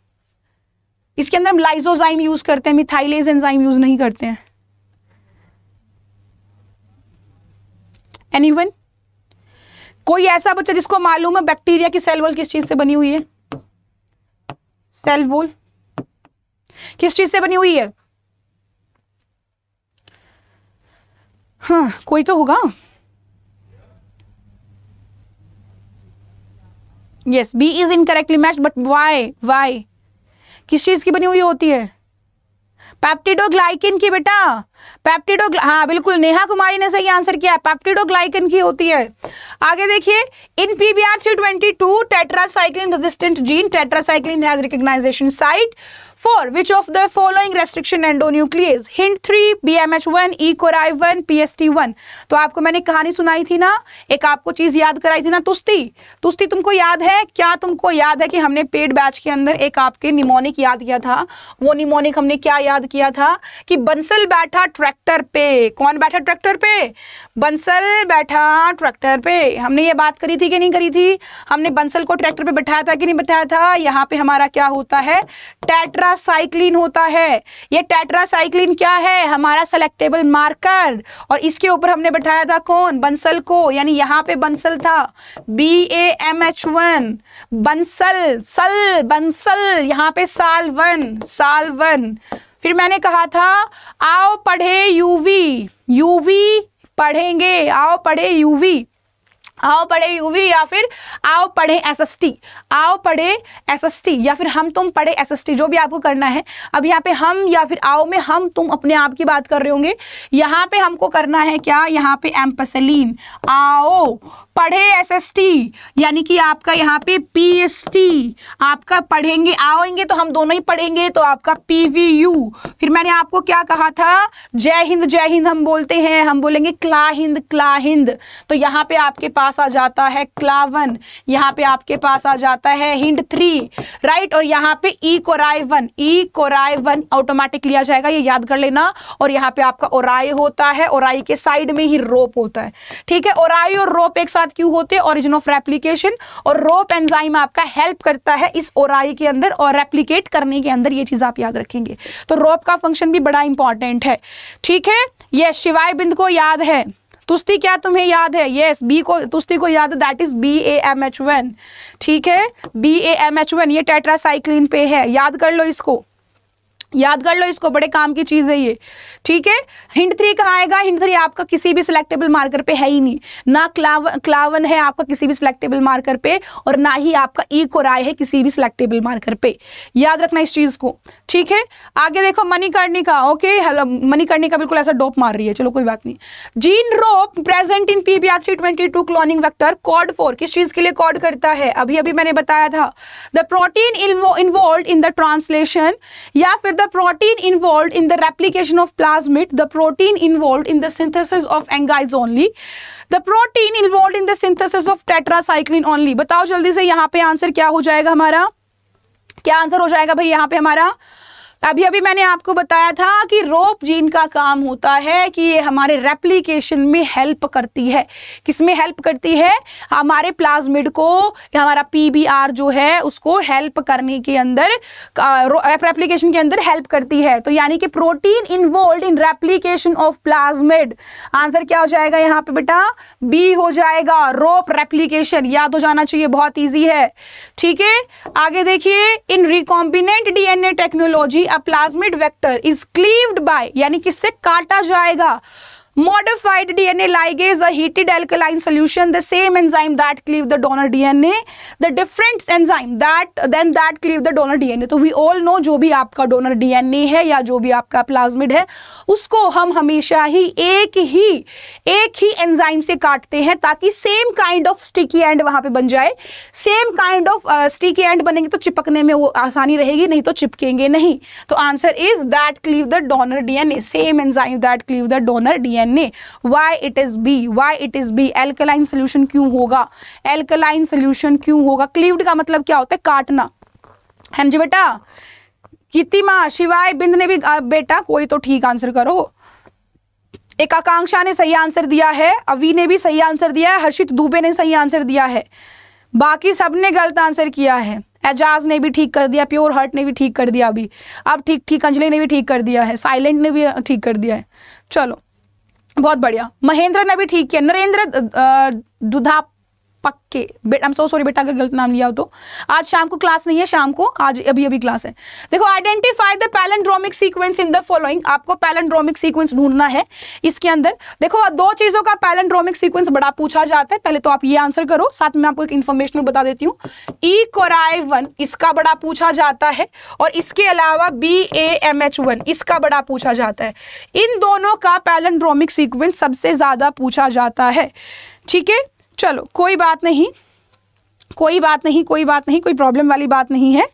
इसके अंदर हम लाइजोजाइम यूज करते हैं मिथाइलेज एंजाइम यूज नहीं करते हैं एनी कोई ऐसा बच्चा जिसको मालूम है बैक्टीरिया की सेलवॉल किस चीज से बनी हुई है सेलवोल किस चीज से बनी हुई है हाँ कोई तो होगा yes B is incorrectly match but why why किस चीज़ की बनी हुई होती है पैप्टिडोग्लाइकिन की बेटा पैप्टिडो हाँ बिल्कुल नेहा कुमारी ने सही आंसर किया पैप्टिडोग्लाइकिन की होती है आगे देखिए in PBR twenty two tetracycline resistant gene tetracycline has recognisation site Four, which of the following restriction endonuclease? Hint one BMH1, E. coli1, PST1. तो आपको मैंने कहानी सुनाई थी ना एक आपको चीज याद कराई थी ना तुस्ती तुस्ती तुमको याद है क्या तुमको याद है कि हमने पेड बैच के अंदर एक आपके निमोनिक याद किया था वो निमोनिक हमने क्या याद किया था कि बंसल बैठा ट्रैक्टर पे कौन बैठा ट्रैक्टर पे बंसल बैठा ट्रैक्टर पे हमने ये बात करी थी कि नहीं करी थी हमने बंसल को ट्रैक्टर पे बैठाया था कि नहीं बैठाया था यहाँ पे हमारा क्या होता है टैट्रा टेट्रासाइक्लिन होता है ये टेट्रासाइक्लिन क्या है हमारा सेलेक्टेबल मार्कर और इसके ऊपर हमने बैठाया था कौन बंसल को यानी यहाँ पे बंसल था B A M H one बंसल सल बंसल यहाँ पे साल वन साल वन फिर मैंने कहा था आओ पढ़े यूवी यूवी पढ़ेंगे आओ पढ़े यूवी आओ पढ़े यूवी या फिर आओ पढ़े एसएसटी आओ पढ़े एसएसटी या फिर हम तुम पढ़े एसएसटी जो भी आपको करना है अब यहाँ पे हम या फिर आओ में हम तुम अपने आप की बात कर रहे होंगे यहाँ पे हमको करना है क्या यहाँ पे एम्पसलीन आओ पढ़े एसएसटी यानी कि आपका यहाँ पे पीएसटी आपका पढ़ेंगे आओगे तो हम दोनों ही पढ़ेंगे तो आपका पी फिर मैंने आपको क्या कहा था जय हिंद जय हिंद हम बोलते हैं हम बोलेंगे क्ला हिंद क्ला हिंद तो यहाँ पे आपके पास पास आ जाता है क्लावन यहाँ पे आपके पास आ जाता है हिंड थ्री राइट और यहाँ पे E coRI one E coRI one automatic लिया जाएगा ये याद कर लेना और यहाँ पे आपका ओराई होता है ओराई के साइड में ही रोप होता है ठीक है ओराई और रोप एक साथ क्यों होते हैं ओरिजिन ऑफ रेप्लीकेशन और रोप एंजाइम आपका हेल्प करता है इस ओराई के अंदर और रेप्लीकेट करने के अंदर ये चीज आप याद रखेंगे तो रोप का फंक्शन भी बड़ा इंपॉर्टेंट है ठीक है ये शिवाय बिंद को याद है तुस्ती क्या तुम्हें याद है यस बी को तुस्ती को याद है that is B A M H one ठीक है B A M H one ये टेट्रासाइक्लिन पे है याद कर लो इसको याद कर लो इसको बड़े काम की चीज़ है ये ठीक है हिंड थ्री कहाँ आएगा हिंड थ्री आपका किसी भी सिलेक्टेबल मार्कर पे है ही नहीं ना क्लाव क्लावन है आपका किसी भी सिलेक्टेबल मार्कर पे और ना ही आपका ई को राय है किसी भी सिलेक्टेबल मार्कर पे याद रखना इस चीज़ को ठीक है आगे देखो मनी करनी का ओके हेलो मनी करनी का बिल्कुल ऐसा डोप मार रही है चलो कोई बात नहीं gene rop present in P B R three twenty two cloning vector code for किस चीज़ के लिए कॉड करता है अभी अभी मैंने बताया था the protein involve in the translation या फिर the protein involved in the replication of plasmid, the protein involved in the synthesis of एंगाइज only the protein involve in the synthesis of tetracycline only बताओ जल्दी से यहाँ पे answer क्या हो जाएगा हमारा क्या आंसर हो जाएगा भाई यहाँ पे हमारा अभी अभी मैंने आपको बताया था कि रोप जीन का काम होता है कि ये हमारे रेप्लीकेशन में हेल्प करती है किस में हेल्प करती है हमारे प्लाज्मिड को हमारा पीबीआर जो है उसको हेल्प करने के अंदर रेप्लीकेशन के अंदर हेल्प करती है तो यानी कि protein involve in replication of plasmid answer क्या हो जाएगा यहाँ पे बेटा बी हो जाएगा रोप रेप्लीकेशन याद हो जाना चाहिए बहुत ईजी है ठीक है आगे देखिए in recombinant DNA technology a plasmid vector is cleaved by यानी किससे काटा जाएगा modified DNA ligase, a heated alkaline solution, the same enzyme that cleave the donor DNA, the different enzyme that then that cleave the donor DNA. तो we all know जो भी आपका donor DNA है या जो भी आपका plasmid है उसको हम हमेशा ही एक ही एक ही enzyme से काटते हैं ताकि same kind of sticky end वहाँ पे बन जाए same kind of uh, sticky end बनेंगे तो चिपकने में वो आसानी रहेगी नहीं तो चिपकेंगे नहीं तो answer is that cleave the donor DNA same enzyme that cleave the donor DNA ने why it is B why it is B alkaline solution क्यों होगा एल्कलाइन सोल्यूशन क्यों होगा क्लीव्ड का मतलब क्या होता है काटना है हाँ जी बेटा कितिमा शिवाय बिंद ने भी बेटा कोई तो ठीक आंसर करो एक आकांक्षा ने सही आंसर दिया है अवी ने भी सही आंसर दिया है हर्षित दुबे ने सही आंसर दिया है बाकी सब ने गलत आंसर किया है एजाज ने भी ठीक कर दिया प्योर हर्ट ने भी ठीक कर दिया अभी अब ठीक ठीक अंजलि ने भी ठीक कर दिया है साइलेंट ने भी ठीक कर दिया है चलो बहुत बढ़िया महेंद्र ने भी ठीक किया नरेंद्र दुधाप पक्के बेटा सो सॉरी बेटा अगर गलत नाम लिया हो तो आज शाम को क्लास नहीं है शाम को आज अभी अभी क्लास है देखो identify the palindromic sequence in the following आपको पैलेंड्रोमिक सीक्वेंस ढूंढना है इसके अंदर देखो दो चीज़ों का पैलेंड्रोमिक सीक्वेंस बड़ा पूछा जाता है पहले तो आप ये आंसर करो साथ में आपको एक इन्फॉर्मेशनल बता देती हूँ ई e कोराई वन इसका बड़ा पूछा जाता है और इसके अलावा B A M H one इसका बड़ा पूछा जाता है इन दोनों का पैलेंड्रोमिक सीक्वेंस सबसे ज़्यादा पूछा जाता है ठीक है चलो कोई बात नहीं कोई बात नहीं कोई बात नहीं कोई प्रॉब्लम वाली बात नहीं है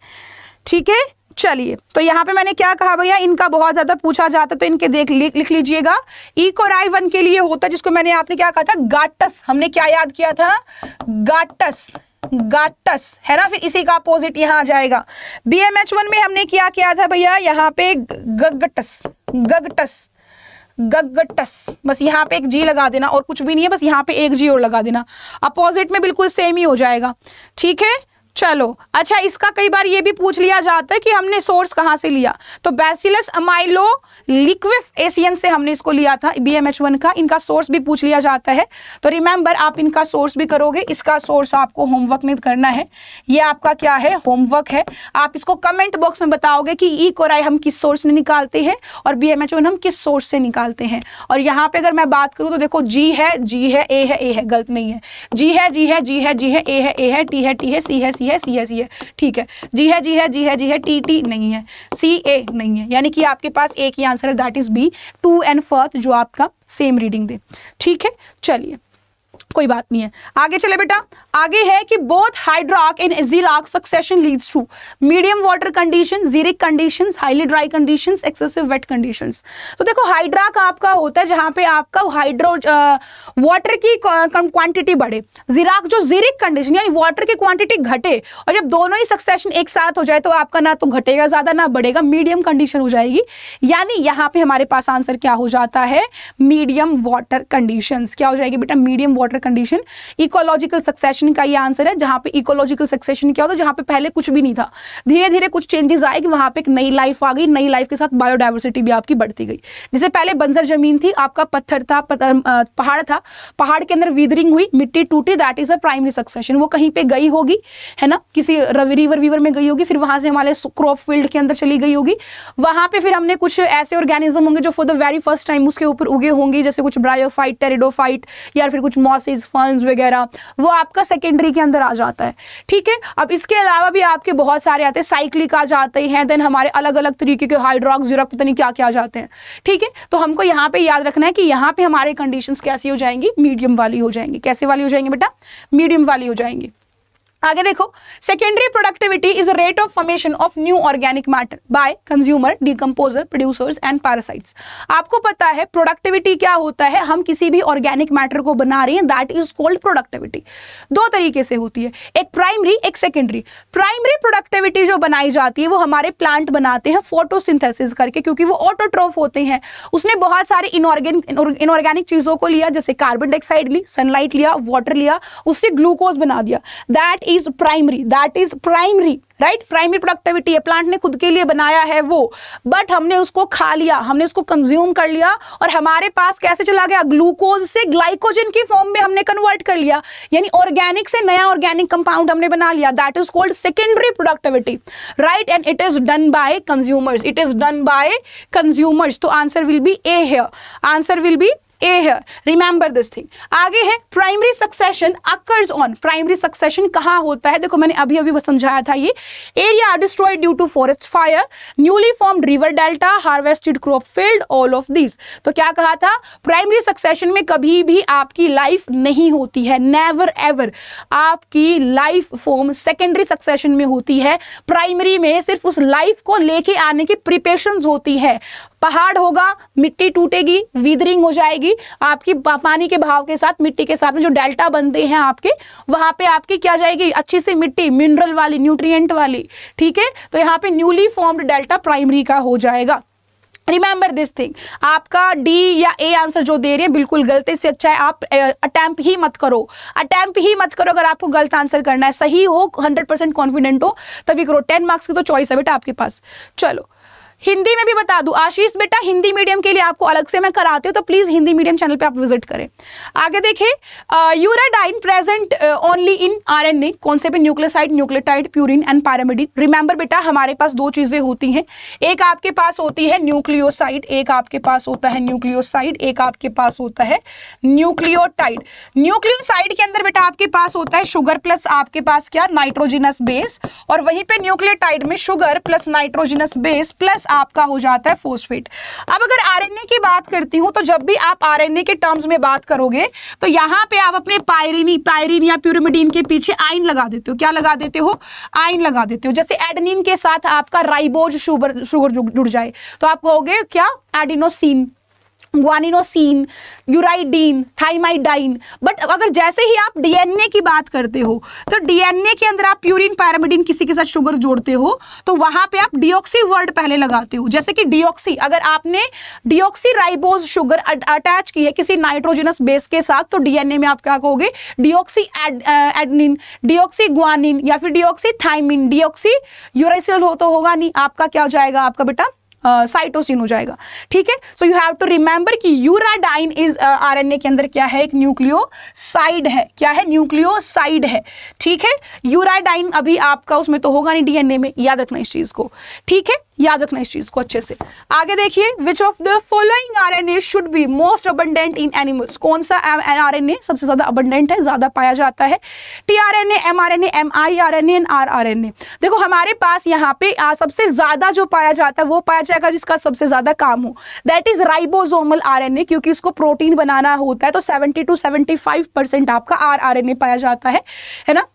ठीक है चलिए तो यहाँ पे मैंने क्या कहा भैया इनका बहुत ज़्यादा पूछा जाता है तो इनके देख लिख, लीजिएगा इकोराई वन के लिए होता है जिसको मैंने आपने क्या कहा था गाटस हमने क्या याद किया था गाटस गाटस है ना फिर इसी का अपोजिट यहाँ आ जाएगा बी एम एच वन में हमने क्या किया था भैया यहाँ पे गगटस गगटस गगटस बस यहाँ पे एक जी लगा देना और कुछ भी नहीं है बस यहाँ पे एक जी और लगा देना अपोजिट में बिल्कुल सेम ही हो जाएगा ठीक है चलो अच्छा इसका कई बार ये भी पूछ लिया जाता है कि हमने सोर्स कहाँ से लिया तो बैसिलस अमाइलो लिक्विफ एसियन से हमने इसको लिया था बी एम एच वन का इनका सोर्स भी पूछ लिया जाता है तो रिमेंबर आप इनका सोर्स भी करोगे इसका सोर्स आपको होमवर्क में करना है ये आपका क्या है होमवर्क है आप इसको कमेंट बॉक्स में बताओगे कि ई e कोराई हम किस सोर्स में निकालते हैं और बी एम एच वन हम किस सोर्स से निकालते हैं और यहाँ पर अगर मैं बात करूँ तो देखो जी है जी है ए है ए है गलत नहीं है जी है जी है जी है जी है ए है ए है टी है टी है सी है सी सी है सी है सी है ठीक है जी है जी है जी है जी है टी टी नहीं है सी ए नहीं है यानी कि आपके पास एक ही आंसर है that is B two and fourth जो आपका सेम रीडिंग दे ठीक है चलिए कोई बात नहीं है आगे चले बेटा आगे है कि both hydrarch in xerarch succession leads to medium water condition xeric condition highly dry condition excessive wet condition तो देखो हाइड्राक आपका होता है जहां पे आपका हाइड्रो वाटर की क्वांटिटी बढ़े जीराक जो जीरिक कंडीशन यानी वाटर की क्वांटिटी घटे और जब दोनों ही सक्सेशन एक साथ हो जाए तो आपका ना तो घटेगा ज्यादा ना बढ़ेगा मीडियम कंडीशन हो जाएगी यानी यहाँ पे हमारे पास आंसर क्या हो जाता है मीडियम वाटर कंडीशन क्या हो जाएगी बेटा medium water water condition ecological succession का ये आंसर है जहां पे इकोलॉजिकल सक्सेशन क्या होता है जहां पे पहले कुछ भी नहीं था धीरे धीरे कुछ चेंजेस आए कि वहां पे एक नई लाइफ आ गई नई लाइफ के साथ बायोडाइवर्सिटी भी आपकी बढ़ती गई जैसे पहले बंजर जमीन थी आपका पत्थर था पहाड़ था पहाड़ के अंदर वीदरिंग हुई मिट्टी टूटी that is a primary succession वो कहीं पे गई होगी है ना किसी रिवर वीवर में गई होगी फिर वहां से हमारे क्रॉप फील्ड के अंदर चली गई होगी वहां पे फिर हमने कुछ ऐसे ऑर्गेनिज्म होंगे जो for the very first time उसके ऊपर उगे होंगे जैसे कुछ ब्रायोफाइट टेरिडोफाइट या फिर कुछ मॉस क्लासेज फंड्स वगैरह वो आपका सेकेंडरी के अंदर आ जाता है ठीक है अब इसके अलावा भी आपके बहुत सारे आते हैं साइक्लिक आ जाते हैं देन हमारे अलग अलग तरीके के हाइड्रॉक्स यूरक पता नहीं क्या क्या जाते हैं ठीक है तो हमको यहाँ पे याद रखना है कि यहाँ पे हमारे कंडीशन कैसी हो जाएंगी मीडियम वाली हो जाएंगी कैसे वाली हो जाएंगी बेटा मीडियम वाली हो जाएंगी आगे देखो secondary productivity is rate of formation of new organic matter by consumer decomposer producers and parasites आपको पता है प्रोडक्टिविटी क्या होता है हम किसी भी ऑर्गेनिक मैटर को बना रहे हैं दैट इज कॉल्ड प्रोडक्टिविटी दो तरीके से होती है एक प्राइमरी एक सेकेंडरी प्राइमरी प्रोडक्टिविटी जो बनाई जाती है वो हमारे प्लांट बनाते हैं फोटोसिंथेसिस करके क्योंकि वो ऑटोट्रोफ होते हैं उसने बहुत सारे इनऑर्गेनिक इनऑर्गेनिक चीजों को लिया जैसे कार्बन डाइऑक्साइड ली सनलाइट लिया वाटर लिया उससे ग्लूकोज बना दिया that is is primary that is primary right primary productivity है प्लांट ने खुद के लिए बनाया है वो बट हमने उसको खा लिया हमने उसको कंज्यूम कर लिया और हमारे पास कैसे चला गया ग्लूकोज से ग्लाइकोजन की फॉर्म में हमने कन्वर्ट कर लिया यानी ऑर्गेनिक से नया ऑर्गेनिक कंपाउंड हमने बना लिया that is called secondary productivity right and it is done by consumers it is done by consumers तो आंसर विल बी ए है आंसर विल बी ए है रिमेंबर दिस थिंग आगे है primary succession occurs on primary succession कहाँ होता है देखो मैंने अभी अभी समझाया था ये area are destroyed due to forest fire newly form river delta harvested crop field all of this तो क्या कहा था प्राइमरी सक्सेशन में कभी भी आपकी लाइफ नहीं होती है नेवर एवर आपकी लाइफ फॉर्म सेकेंडरी सक्सेशन में होती है प्राइमरी में सिर्फ उस लाइफ को लेके आने की प्रिपेशन होती है पहाड़ होगा मिट्टी टूटेगी वीदरिंग हो जाएगी आपकी पानी के भाव के साथ मिट्टी के साथ में जो डेल्टा बनते हैं आपके वहां पे आपकी क्या जाएगी अच्छी सी मिट्टी मिनरल वाली न्यूट्रिएंट वाली ठीक है तो यहाँ पे न्यूली फॉर्म्ड डेल्टा प्राइमरी का हो जाएगा रिमेंबर दिस थिंग आपका डी या ए आंसर जो दे रहे हैं बिल्कुल गलती से अच्छा है आप अटैम्प ही मत करो अटैम्प ही मत करो अगर आपको गलत आंसर करना है सही हो हंड्रेड परसेंट कॉन्फिडेंट हो तभी करो टेन मार्क्स की तो चॉइस है बेटा आपके पास चलो हिंदी में भी बता दूं आशीष बेटा हिंदी मीडियम के लिए आपको अलग से मैं कराती हूँ तो प्लीज़ हिंदी मीडियम चैनल पे आप विजिट करें आगे देखें uridine present only in RNA कौन से भी nucleoside nucleotide purine and pyrimidine remember बेटा हमारे पास दो चीज़ें होती हैं एक आपके पास होती है न्यूक्लियोसाइड एक आपके पास होता है न्यूक्लियोसाइड एक आपके पास होता है न्यूक्लियोटाइड न्यूक्लियोसाइड के अंदर बेटा आपके पास होता है शुगर प्लस आपके पास क्या नाइट्रोजिनस बेस और वहीं पर न्यूक्लियोटाइड में sugar plus nitrogenous base plus आपका हो जाता है फोस्फेट अब अगर आरएनए की बात करती हूं तो जब भी आप आरएनए के टर्म्स में बात करोगे तो यहां पे आप अपने पायरिनी पायरिन या प्यूरिमिडीन के पीछे आइन लगा देते हो क्या लगा देते हो आइन लगा देते हो जैसे एडनिन के साथ आपका राइबोज शुगर शुगर जुड़ जाए तो आप कहोगे क्या एडिनोसिन ग्वानिनोसिन यूराइडीन थाइमाइडाइन बट अगर जैसे ही आप डीएनए की बात करते हो तो डीएनए के अंदर आप प्यूरिन पैरामिडिन किसी के साथ शुगर जोड़ते हो तो वहां पे आप डिओक्सी वर्ड पहले लगाते हो जैसे कि डिओक्सी अगर आपने डिओक्सी राइबोज शुगर अटैच की है किसी नाइट्रोजनस बेस के साथ तो डीएनए में आप क्या कहोगे डिओक्सी एडनिन डिओक्सी ग्वानिन या फिर डिओक्सी थाइमिन डिओक्सी यूराइसिल हो तो होगा नहीं आपका क्या हो जाएगा आपका बेटा साइटोसिन हो जाएगा ठीक है so you have to remember कि यूराडाइन इज आरएनए के अंदर क्या है एक न्यूक्लियोसाइड है क्या है न्यूक्लियोसाइड है ठीक है यूराडाइन अभी आपका उसमें तो होगा नहीं डीएनए में याद रखना इस चीज को ठीक है याद रखना इस चीज को अच्छे से आगे देखिए which of the following R N A should be most abundant in animals कौन सा आर एन ए सबसे ज्यादा अबंडेंट है ज्यादा पाया जाता है T R N A M R N A M I R N A N R R N A देखो हमारे पास यहाँ पे सबसे ज्यादा जो पाया जाता है वो पाया जाएगा जिसका सबसे ज्यादा काम हो that is ribosomal R N A क्योंकि इसको प्रोटीन बनाना होता है तो seventy two seventy five percent आपका आर आर एन ए पाया जाता है है ना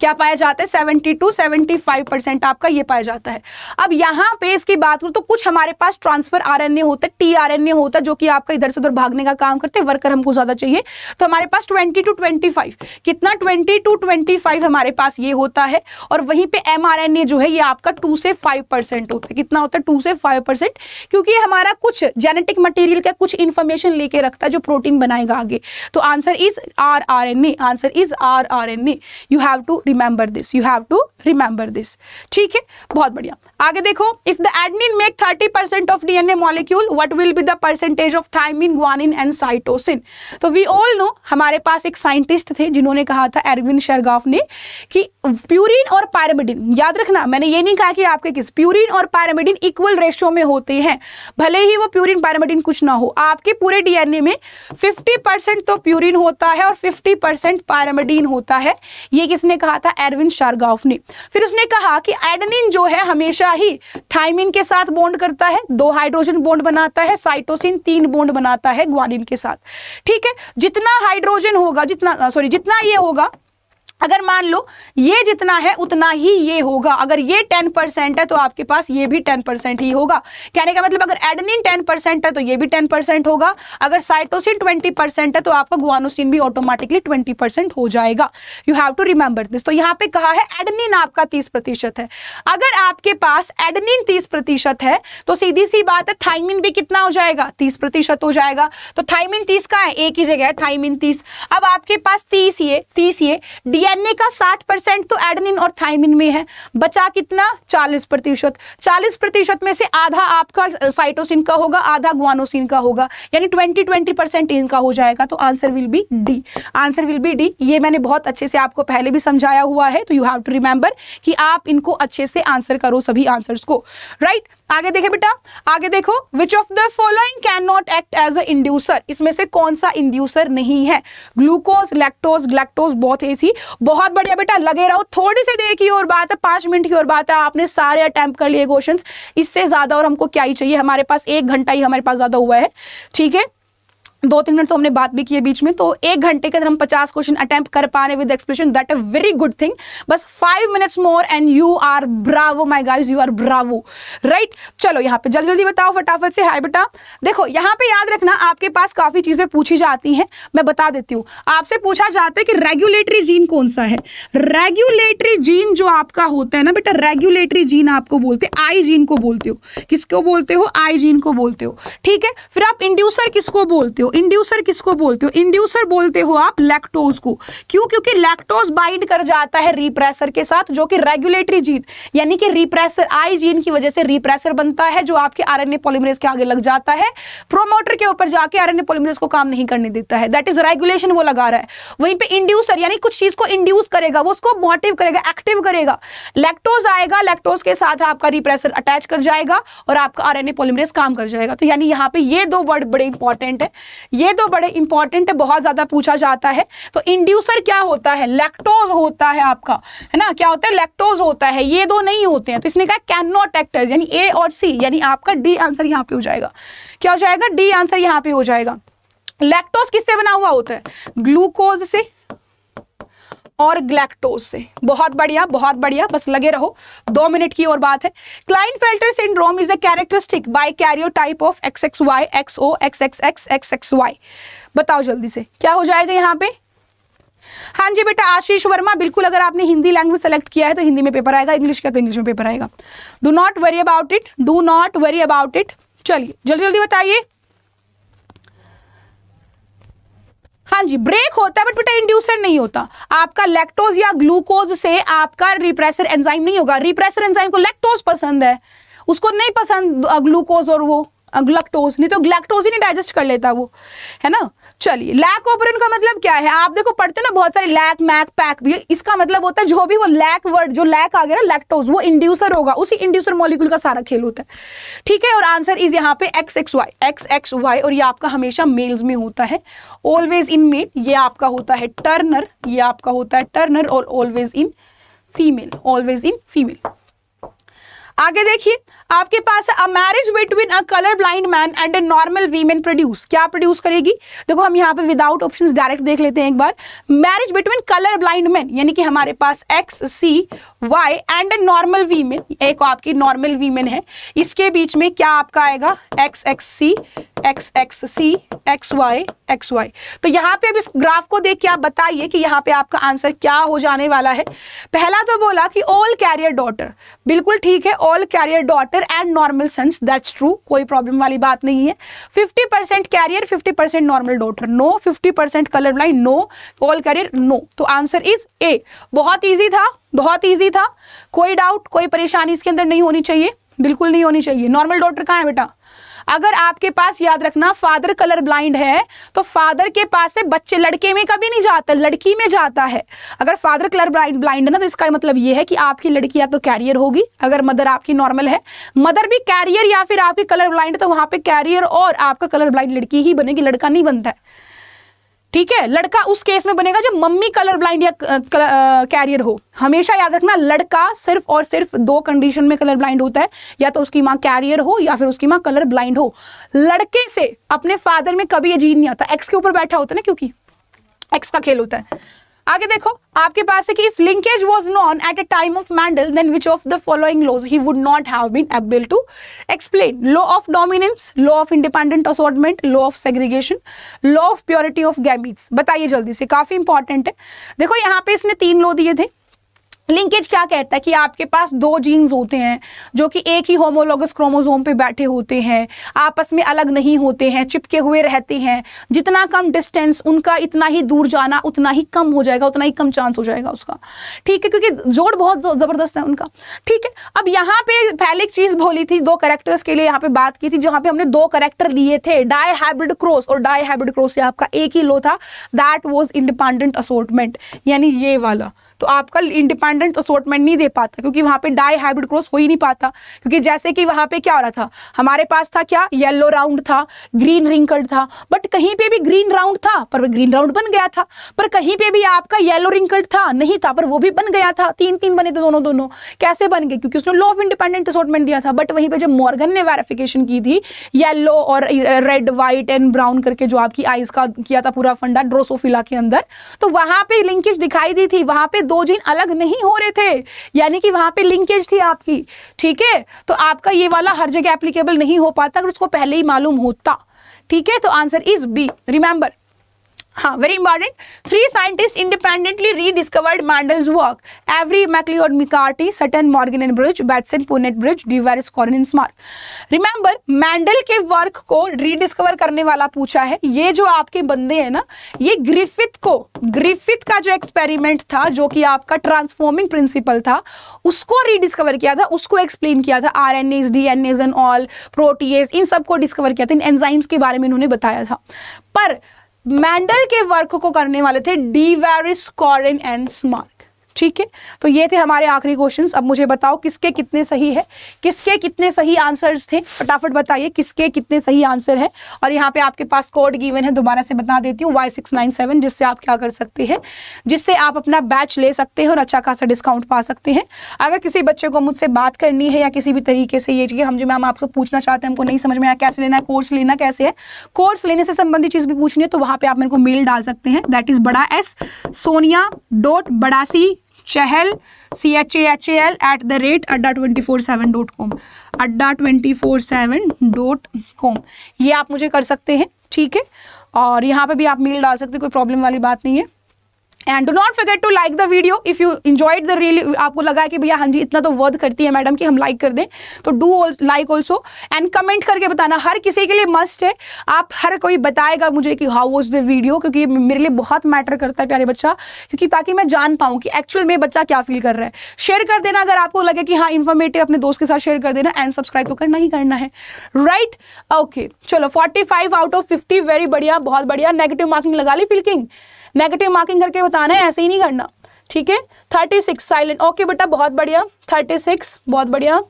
क्या पाया जाता है seventy two seventy five percent आपका ये पाया जाता है अब यहाँ पे इसकी बात करूँ तो कुछ हमारे पास ट्रांसफर आर एन ए होता है टी आर एन ए होता है जो कि आपका इधर से उधर भागने का काम करते हैं वर्कर हमको ज़्यादा चाहिए तो हमारे पास ट्वेंटी टू ट्वेंटी फाइव कितना ट्वेंटी टू ट्वेंटी फाइव हमारे पास ये होता है और वहीं पर एम आर एन ए जो है ये आपका टू से फाइव परसेंट होता है कितना होता है टू से फाइव परसेंट क्योंकि हमारा कुछ जेनेटिक मटेरियल का कुछ इन्फॉर्मेशन लेके रखता है जो प्रोटीन बनाएगा आगे तो answer is R R N A answer is R R N A you have to remember this you have to remember this ठीक है बहुत बढ़िया आगे देखो if the adenine make thirty percent of DNA molecule what will be the percentage of thymine guanine and cytosine तो we all know हमारे पास एक साइंटिस्ट थे जिन्होंने कहा था एरविन शर्गाफ ने कि प्यूरिन और पैरामिडिन याद रखना मैंने ये नहीं कहा कि आपके किस प्यूरिन और पैरामिडिन इक्वल रेशियो में होते हैं भले ही वो प्यूरिन पैरामिडिन कुछ ना हो आपके पूरे डीएनए में 50 परसेंट तो प्यूरिन होता है और 50 परसेंट पैरामिडिन होता है ये किसने कहा कहा था एरविन शारगाफ ने फिर उसने कहा कि एडनिन जो है हमेशा ही थाइमिन के साथ बॉन्ड करता है दो हाइड्रोजन बॉन्ड बनाता है साइटोसिन तीन बॉन्ड बनाता है ग्वानिन के साथ ठीक है जितना हाइड्रोजन होगा जितना सॉरी जितना ये होगा अगर मान लो ये जितना है उतना ही ये होगा अगर ये टेन परसेंट है तो आपके पास ये भी टेन परसेंट ही होगा कहने का मतलब अगर एडनिन टेन परसेंट है तो ये भी टेन परसेंट होगा अगर साइटोसिन ट्वेंटी परसेंट है तो आपका गुआनोसिन भी ऑटोमेटिकली ट्वेंटी परसेंट हो जाएगा you have to remember this तो यहाँ पे कहा है एडनिन आपका तीस प्रतिशत है अगर आपके पास एडनिन तीस है तो सीधी सी बात है थाइमिन भी कितना हो जाएगा तीस हो जाएगा तो थाइमिन तीस का है एक ही जगह है थाइमिन तीस अब आपके पास तीस ये तीस ये डी डीएनए का 60 परसेंट तो एडनिन और थाइमिन में है बचा कितना 40 प्रतिशत चालीस प्रतिशत में से आधा आपका साइटोसिन का होगा आधा ग्वानोसिन का होगा यानी 20 20 परसेंट इनका हो जाएगा तो answer will be D answer will be D ये मैंने बहुत अच्छे से आपको पहले भी समझाया हुआ है तो यू हैव टू रिमेंबर कि आप इनको अच्छे से आंसर करो सभी आंसर्स को राइट right? आगे देखे बेटा आगे देखो which of the following can not act as a inducer इसमें से कौन सा इंड्यूसर नहीं है ग्लूकोज लैक्टोज ग्लैक्टोज बहुत ऐसी बहुत बढ़िया बेटा लगे रहो थोड़ी सी देर की और बात है पांच मिनट की और बात है आपने सारे अटैम्प्ट कर लिए क्वेश्चन इससे ज्यादा और हमको क्या ही चाहिए हमारे पास एक घंटा ही हमारे पास ज्यादा हुआ है ठीक है दो तीन मिनट तो हमने बात भी की है बीच में तो एक घंटे के अंदर हम पचास क्वेश्चन अटेम्प्ट कर पा रहे with expression that a very good thing बस five minutes more and you are bravo my guys you are bravo right चलो यहाँ पे जल्दी जल्दी बताओ फटाफट से हाय बेटा देखो यहाँ पे याद रखना आपके पास काफ़ी चीज़ें पूछी जाती हैं मैं बता देती हूँ आपसे पूछा जाता है कि रेगुलेटरी जीन कौन सा है रेगुलेटरी जीन जो आपका होता है ना बेटा रेगुलेटरी जीन आपको बोलते आई जीन को बोलते हो किसको बोलते हो आई जीन को बोलते हो ठीक है फिर आप इंड्यूसर किसको बोलते हो हो इंड्यूसर किसको बोलते हो इंड्यूसर बोलते हो आप लैक्टोज को क्यों क्योंकि लैक्टोज बाइंड कर जाता है रिप्रेसर के साथ जो कि रेगुलेटरी जीन यानी कि रिप्रेसर आई जीन की वजह से रिप्रेसर बनता है जो आपके आर एन के आगे लग जाता है प्रोमोटर के ऊपर जाके आर एन को काम नहीं करने देता है दैट इज रेगुलेशन वो लगा रहा है वहीं पर इंड्यूसर यानी कुछ चीज को इंड्यूस करेगा वो उसको मोटिव करेगा एक्टिव करेगा लैक्टोज आएगा लैक्टोज के साथ आपका रिप्रेसर अटैच कर जाएगा और आपका आर एन काम कर जाएगा तो यानी यहाँ पे ये दो वर्ड बड़े इंपॉर्टेंट है ये तो बड़े इंपॉर्टेंट है बहुत ज्यादा पूछा जाता है तो इंड्यूसर क्या होता है लैक्टोज होता है आपका है ना क्या होता है लैक्टोज होता है ये दो नहीं होते हैं तो इसने कहा कैन नॉट एक्टर्स यानी ए और सी यानी आपका डी आंसर यहाँ पे हो जाएगा क्या हो जाएगा डी आंसर यहाँ पे हो जाएगा लैक्टोज किससे बना हुआ होता है ग्लूकोज से और ग्लैक्टोज से बहुत बढ़िया बहुत बढ़िया बस लगे रहो दो मिनट की और बात है Klinefelter syndrome is a characteristic by karyotype of X X Y X O X X X X X Y बताओ जल्दी से क्या हो जाएगा यहाँ पे हाँ जी बेटा आशीष वर्मा बिल्कुल अगर आपने हिंदी लैंग्वेज सेलेक्ट किया है तो हिंदी में पेपर आएगा इंग्लिश का तो इंग्लिश में पेपर आएगा do not worry about it do not worry about it चलिए जल्दी जल्दी बताइए हाँ जी ब्रेक होता है बट बेटा इंड्यूसर नहीं होता आपका लेक्टोज या ग्लूकोज से आपका रिप्रेसर एंजाइम नहीं होगा रिप्रेसर एंजाइम को लेक्टोज पसंद है उसको नहीं पसंद ग्लूकोज और वो ग्लैक्टोज नहीं तो ग्लैक्टोज ही नहीं डाइजेस्ट कर लेता वो है ना चलिए लैक ओपरिन का मतलब क्या है आप देखो पढ़ते ना बहुत सारे लैक मैक पैक भी इसका मतलब होता है जो भी वो लैक वर्ड जो लैक आ गया ना लैक्टोज वो इंड्यूसर होगा उसी इंड्यूसर मॉलिक्यूल का सारा खेल होता है ठीक है और आंसर इज यहाँ पे X X Y X X Y और ये आपका हमेशा मेल्स में होता है ऑलवेज इन मेल ये आपका होता है टर्नर ये आपका होता है टर्नर और always in female always in female आगे देखिए आपके पास a marriage between a colour blind man and a normal women produce क्या प्रोड्यूस करेगी देखो हम यहाँ पे विदाउट ऑप्शंस डायरेक्ट देख लेते हैं एक बार marriage between colour blind man यानी कि हमारे पास X C Y and normal women एक आपकी नॉर्मल वीमेन है इसके बीच में क्या आपका आएगा X X C X X C X Y X Y तो यहाँ पे अब इस ग्राफ को देख के आप बताइए कि यहाँ पे आपका आंसर क्या हो जाने वाला है पहला तो बोला कि ऑल कैरियर डॉटर बिल्कुल ठीक है all carrier daughter and normal sons that's true कोई प्रॉब्लम वाली बात नहीं है 50% percent carrier fifty percent normal daughter no fifty percent colour blind no all carrier no तो आंसर इज ए बहुत ईजी था बहुत ईजी था कोई डाउट कोई परेशानी इसके अंदर नहीं होनी चाहिए बिल्कुल नहीं होनी चाहिए नॉर्मल डॉटर कहाँ है बेटा अगर आपके पास याद रखना फादर कलर ब्लाइंड है तो फादर के पास से बच्चे लड़के में कभी नहीं जाता लड़की में जाता है अगर फादर कलर ब्लाइंड ब्लाइंड है ना तो इसका मतलब ये है कि आपकी लड़की या तो कैरियर होगी अगर मदर आपकी नॉर्मल है मदर भी कैरियर या फिर आपकी कलर ब्लाइंड तो वहाँ पर कैरियर और आपका कलर ब्लाइंड लड़की ही बनेगी लड़का नहीं बनता है ठीक है लड़का उस केस में बनेगा जब मम्मी कलर ब्लाइंड या कैरियर हो हमेशा याद रखना लड़का सिर्फ और सिर्फ दो कंडीशन में कलर ब्लाइंड होता है या तो उसकी माँ कैरियर हो या फिर उसकी माँ कलर ब्लाइंड हो लड़के से अपने फादर में कभी अजीब नहीं आता एक्स के ऊपर बैठा होता है ना क्योंकि एक्स का खेल होता है आगे देखो आपके पास है कि if linkage was known at a time of Mendel then which of the following laws he would not have been able to explain law of dominance law of independent assortment law of segregation law of purity of gametes बताइए जल्दी से काफी important है देखो यहाँ पे इसने तीन लॉ दिए थे लिंकेज क्या कहता है कि आपके पास दो जीन्स होते हैं जो कि एक ही होमोलोगस क्रोमोजोम पे बैठे होते हैं आपस में अलग नहीं होते हैं चिपके हुए रहते हैं जितना कम डिस्टेंस उनका इतना ही दूर जाना उतना ही कम हो जाएगा उतना ही कम चांस हो जाएगा उसका ठीक है क्योंकि जोड़ बहुत ज़बरदस्त है उनका ठीक है अब यहाँ पे पहले एक चीज़ बोली थी दो करेक्टर्स के लिए यहाँ पे बात की थी जहाँ पे हमने दो करेक्टर लिए थे डाई हाइब्रिड क्रॉस और डाई हाइब्रिड से आपका एक ही लो था दैट वॉज इंडिपेंडेंट असोटमेंट यानी ये वाला तो आपका इंडिपेंडेंट असोटमेंट नहीं दे पाता क्योंकि वहां पे डाई हाइब्रिड क्रॉस हो ही नहीं पाता क्योंकि जैसे कि वहां पे क्या हो रहा था हमारे पास था क्या येलो राउंड था ग्रीन रिंकल्ड था बट कहीं पे भी ग्रीन राउंड था पर ग्रीन राउंड बन गया था पर कहीं पे भी आपका येलो रिंकल्ड था नहीं था पर वो भी बन गया था तीन तीन बने थे दोनों दोनों कैसे बन गए क्योंकि उसने लो ऑफ इंडिपेंडेंट असोटमेंट दिया था बट वहीं पर जब मॉर्गन ने वेरिफिकेशन की थी येलो और रेड व्हाइट एंड ब्राउन करके जो आपकी आइज का किया था पूरा फंडा ड्रोसोफिला के अंदर तो वहां पे लिंकेज दिखाई दी थी वहां पे दो जीन अलग नहीं हो रहे थे यानी कि वहां पे लिंकेज थी आपकी ठीक है तो आपका ये वाला हर जगह एप्लीकेबल नहीं हो पाता अगर उसको पहले ही मालूम होता ठीक है तो आंसर इज बी रिमेंबर हाँ very important three scientist independently rediscovered Mendel's work Avery MacLeod और McCarty Sutton Morgan and Bridge Bateson Punnett Bridge de Vries Correns and Tschermak remember Mendel के वर्क को रीडिस्कवर करने वाला पूछा है ये जो आपके बंदे हैं ना ये ग्रिफिथ को ग्रिफिथ का जो एक्सपेरिमेंट था जो कि आपका ट्रांसफॉर्मिंग प्रिंसिपल था उसको रीडिस्कवर किया था उसको एक्सप्लेन किया था R N S D N S N all proteases इन सबको डिस्कवर किया था इन एनजाइम्स के बारे में इन्होंने बताया था पर मैंडल के वर्क को करने वाले थे डी वेरिस कॉरिन एंड स्मार्ट ठीक है तो ये थे हमारे आखिरी क्वेश्चंस अब मुझे बताओ किसके कितने सही है किसके कितने सही आंसर्स थे फटाफट बताइए किसके कितने सही आंसर है और यहाँ पे आपके पास कोड गिवन है दोबारा से बता देती हूँ वाई सिक्स नाइन सेवन जिससे आप क्या कर सकते हैं जिससे आप अपना बैच ले सकते हैं और अच्छा खासा डिस्काउंट पा सकते हैं अगर किसी बच्चे को मुझसे बात करनी है या किसी भी तरीके से ये चीज़ हम जो मैम आपको पूछना चाहते हैं हमको नहीं समझ में आया कैसे लेना है कोर्स लेना कैसे है कोर्स लेने से संबंधित चीज़ भी पूछनी है तो वहाँ पर आप मेरे को मेल डाल सकते हैं दैट इज़ बड़ा एस सोनिया डॉट बड़ासी Chahal C H A H A L at the rate Adda twenty four seven dot com Adda twenty four seven dot com ये आप मुझे कर सकते हैं ठीक है और यहाँ पे भी आप मेल डाल सकते कोई प्रॉब्लम वाली बात नहीं है and do not forget to like the video if you enjoyed the real आपको लगा कि भैया हाँ जी इतना तो वर्ध करती है मैडम कि हम लाइक कर दें तो do like also and comment करके बताना हर किसी के लिए मस्ट है आप हर कोई बताएगा मुझे कि हाउ वॉज द वीडियो क्योंकि मेरे लिए बहुत मैटर करता है प्यारे बच्चा क्योंकि ताकि मैं जान पाऊँ कि एक्चुअल में बच्चा क्या फील कर रहा है शेयर कर देना अगर आपको लगे कि हाँ इन्फॉर्मेटिव अपने दोस्त के साथ शेयर कर देना एंड सब्सक्राइब तो करना ही करना है राइट right? Okay okay. चलो 45 आउट ऑफ 50 वेरी बढ़िया बहुत बढ़िया नेगेटिव मार्किंग लगा ली फिल्किंग नेगेटिव मार्किंग करके बताना है ऐसे ही नहीं करना ठीक है थर्टी सिक्स साइलेंट ओके बेटा बहुत बढ़िया थर्टी सिक्स बहुत बढ़िया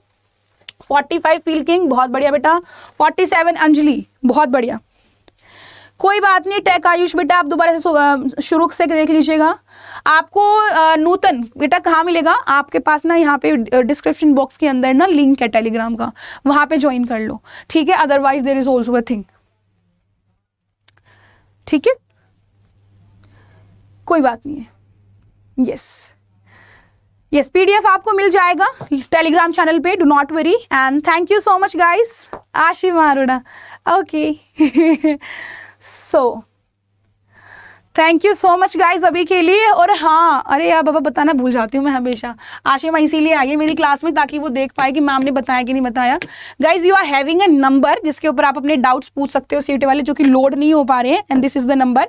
फोर्टी फाइव फील किंग बहुत बढ़िया बेटा फोर्टी सेवन अंजलि बहुत बढ़िया कोई बात नहीं टेक आयुष बेटा आप दोबारा से शुरू से देख लीजिएगा आपको नूतन बेटा कहाँ मिलेगा आपके पास ना यहाँ पे डिस्क्रिप्शन बॉक्स के अंदर ना लिंक है टेलीग्राम का वहाँ पे ज्वाइन कर लो ठीक है otherwise there is also a thing ठीक है कोई बात नहीं है यस यस पीडीएफ आपको मिल जाएगा टेलीग्राम चैनल पे do not worry and thank you so much guys आशी मारोड़ा okay so thank you so much guys अभी के लिए और हाँ अरे यार बाबा बताना भूल जाती हूँ मैं हमेशा आशिमा इसीलिए आई है मेरी क्लास में ताकि वो देख पाए कि मैम ने बताया कि नहीं बताया guys you are having a number जिसके ऊपर आप अपने डाउट्स पूछ सकते हो सीटे वाले जो कि लोड नहीं हो पा रहे हैं and this is the number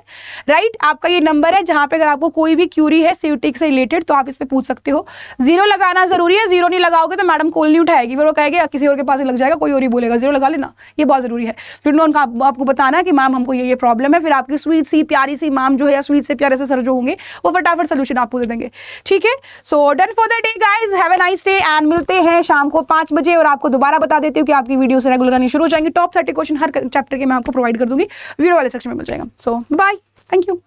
right आपका ये नंबर है जहाँ पे अगर आपको कोई भी क्यूरी है सीटेक से रिलेटेड तो आप इस पर पूछ सकते हो जीरो लगाना जरूरी है जीरो नहीं लगाओगे तो मैडम कोल नहीं उठाएगी फिर वो कहेंगे किसी और के पास लग जाएगा कोई और ही बोलेगा जीरो लगा लेना ये बहुत जरूरी है फिर उन्होंने आपको बताना कि मैम हमको ये ये प्रॉब्लम है फिर आपकी स्वीट सी प्यारी सी मैम जो है या स्वीट से प्यारे से सर जो होंगे वो फटाफट सोल्यूशन आपको दे देंगे ठीक है so done for the day guys have a nice day and मिलते हैं शाम को पांच बजे और आपको दोबारा बता देती हूँ कि आपकी वीडियो रेगुलर आनी शुरू हो जाएंगे टॉप थर्टी क्वेश्चन हर चैप्टर के मैं आपको प्रोवाइड कर दूंगी वीडियो वाले सेक्शन में मिल जाएगा सो बाय थैंक यू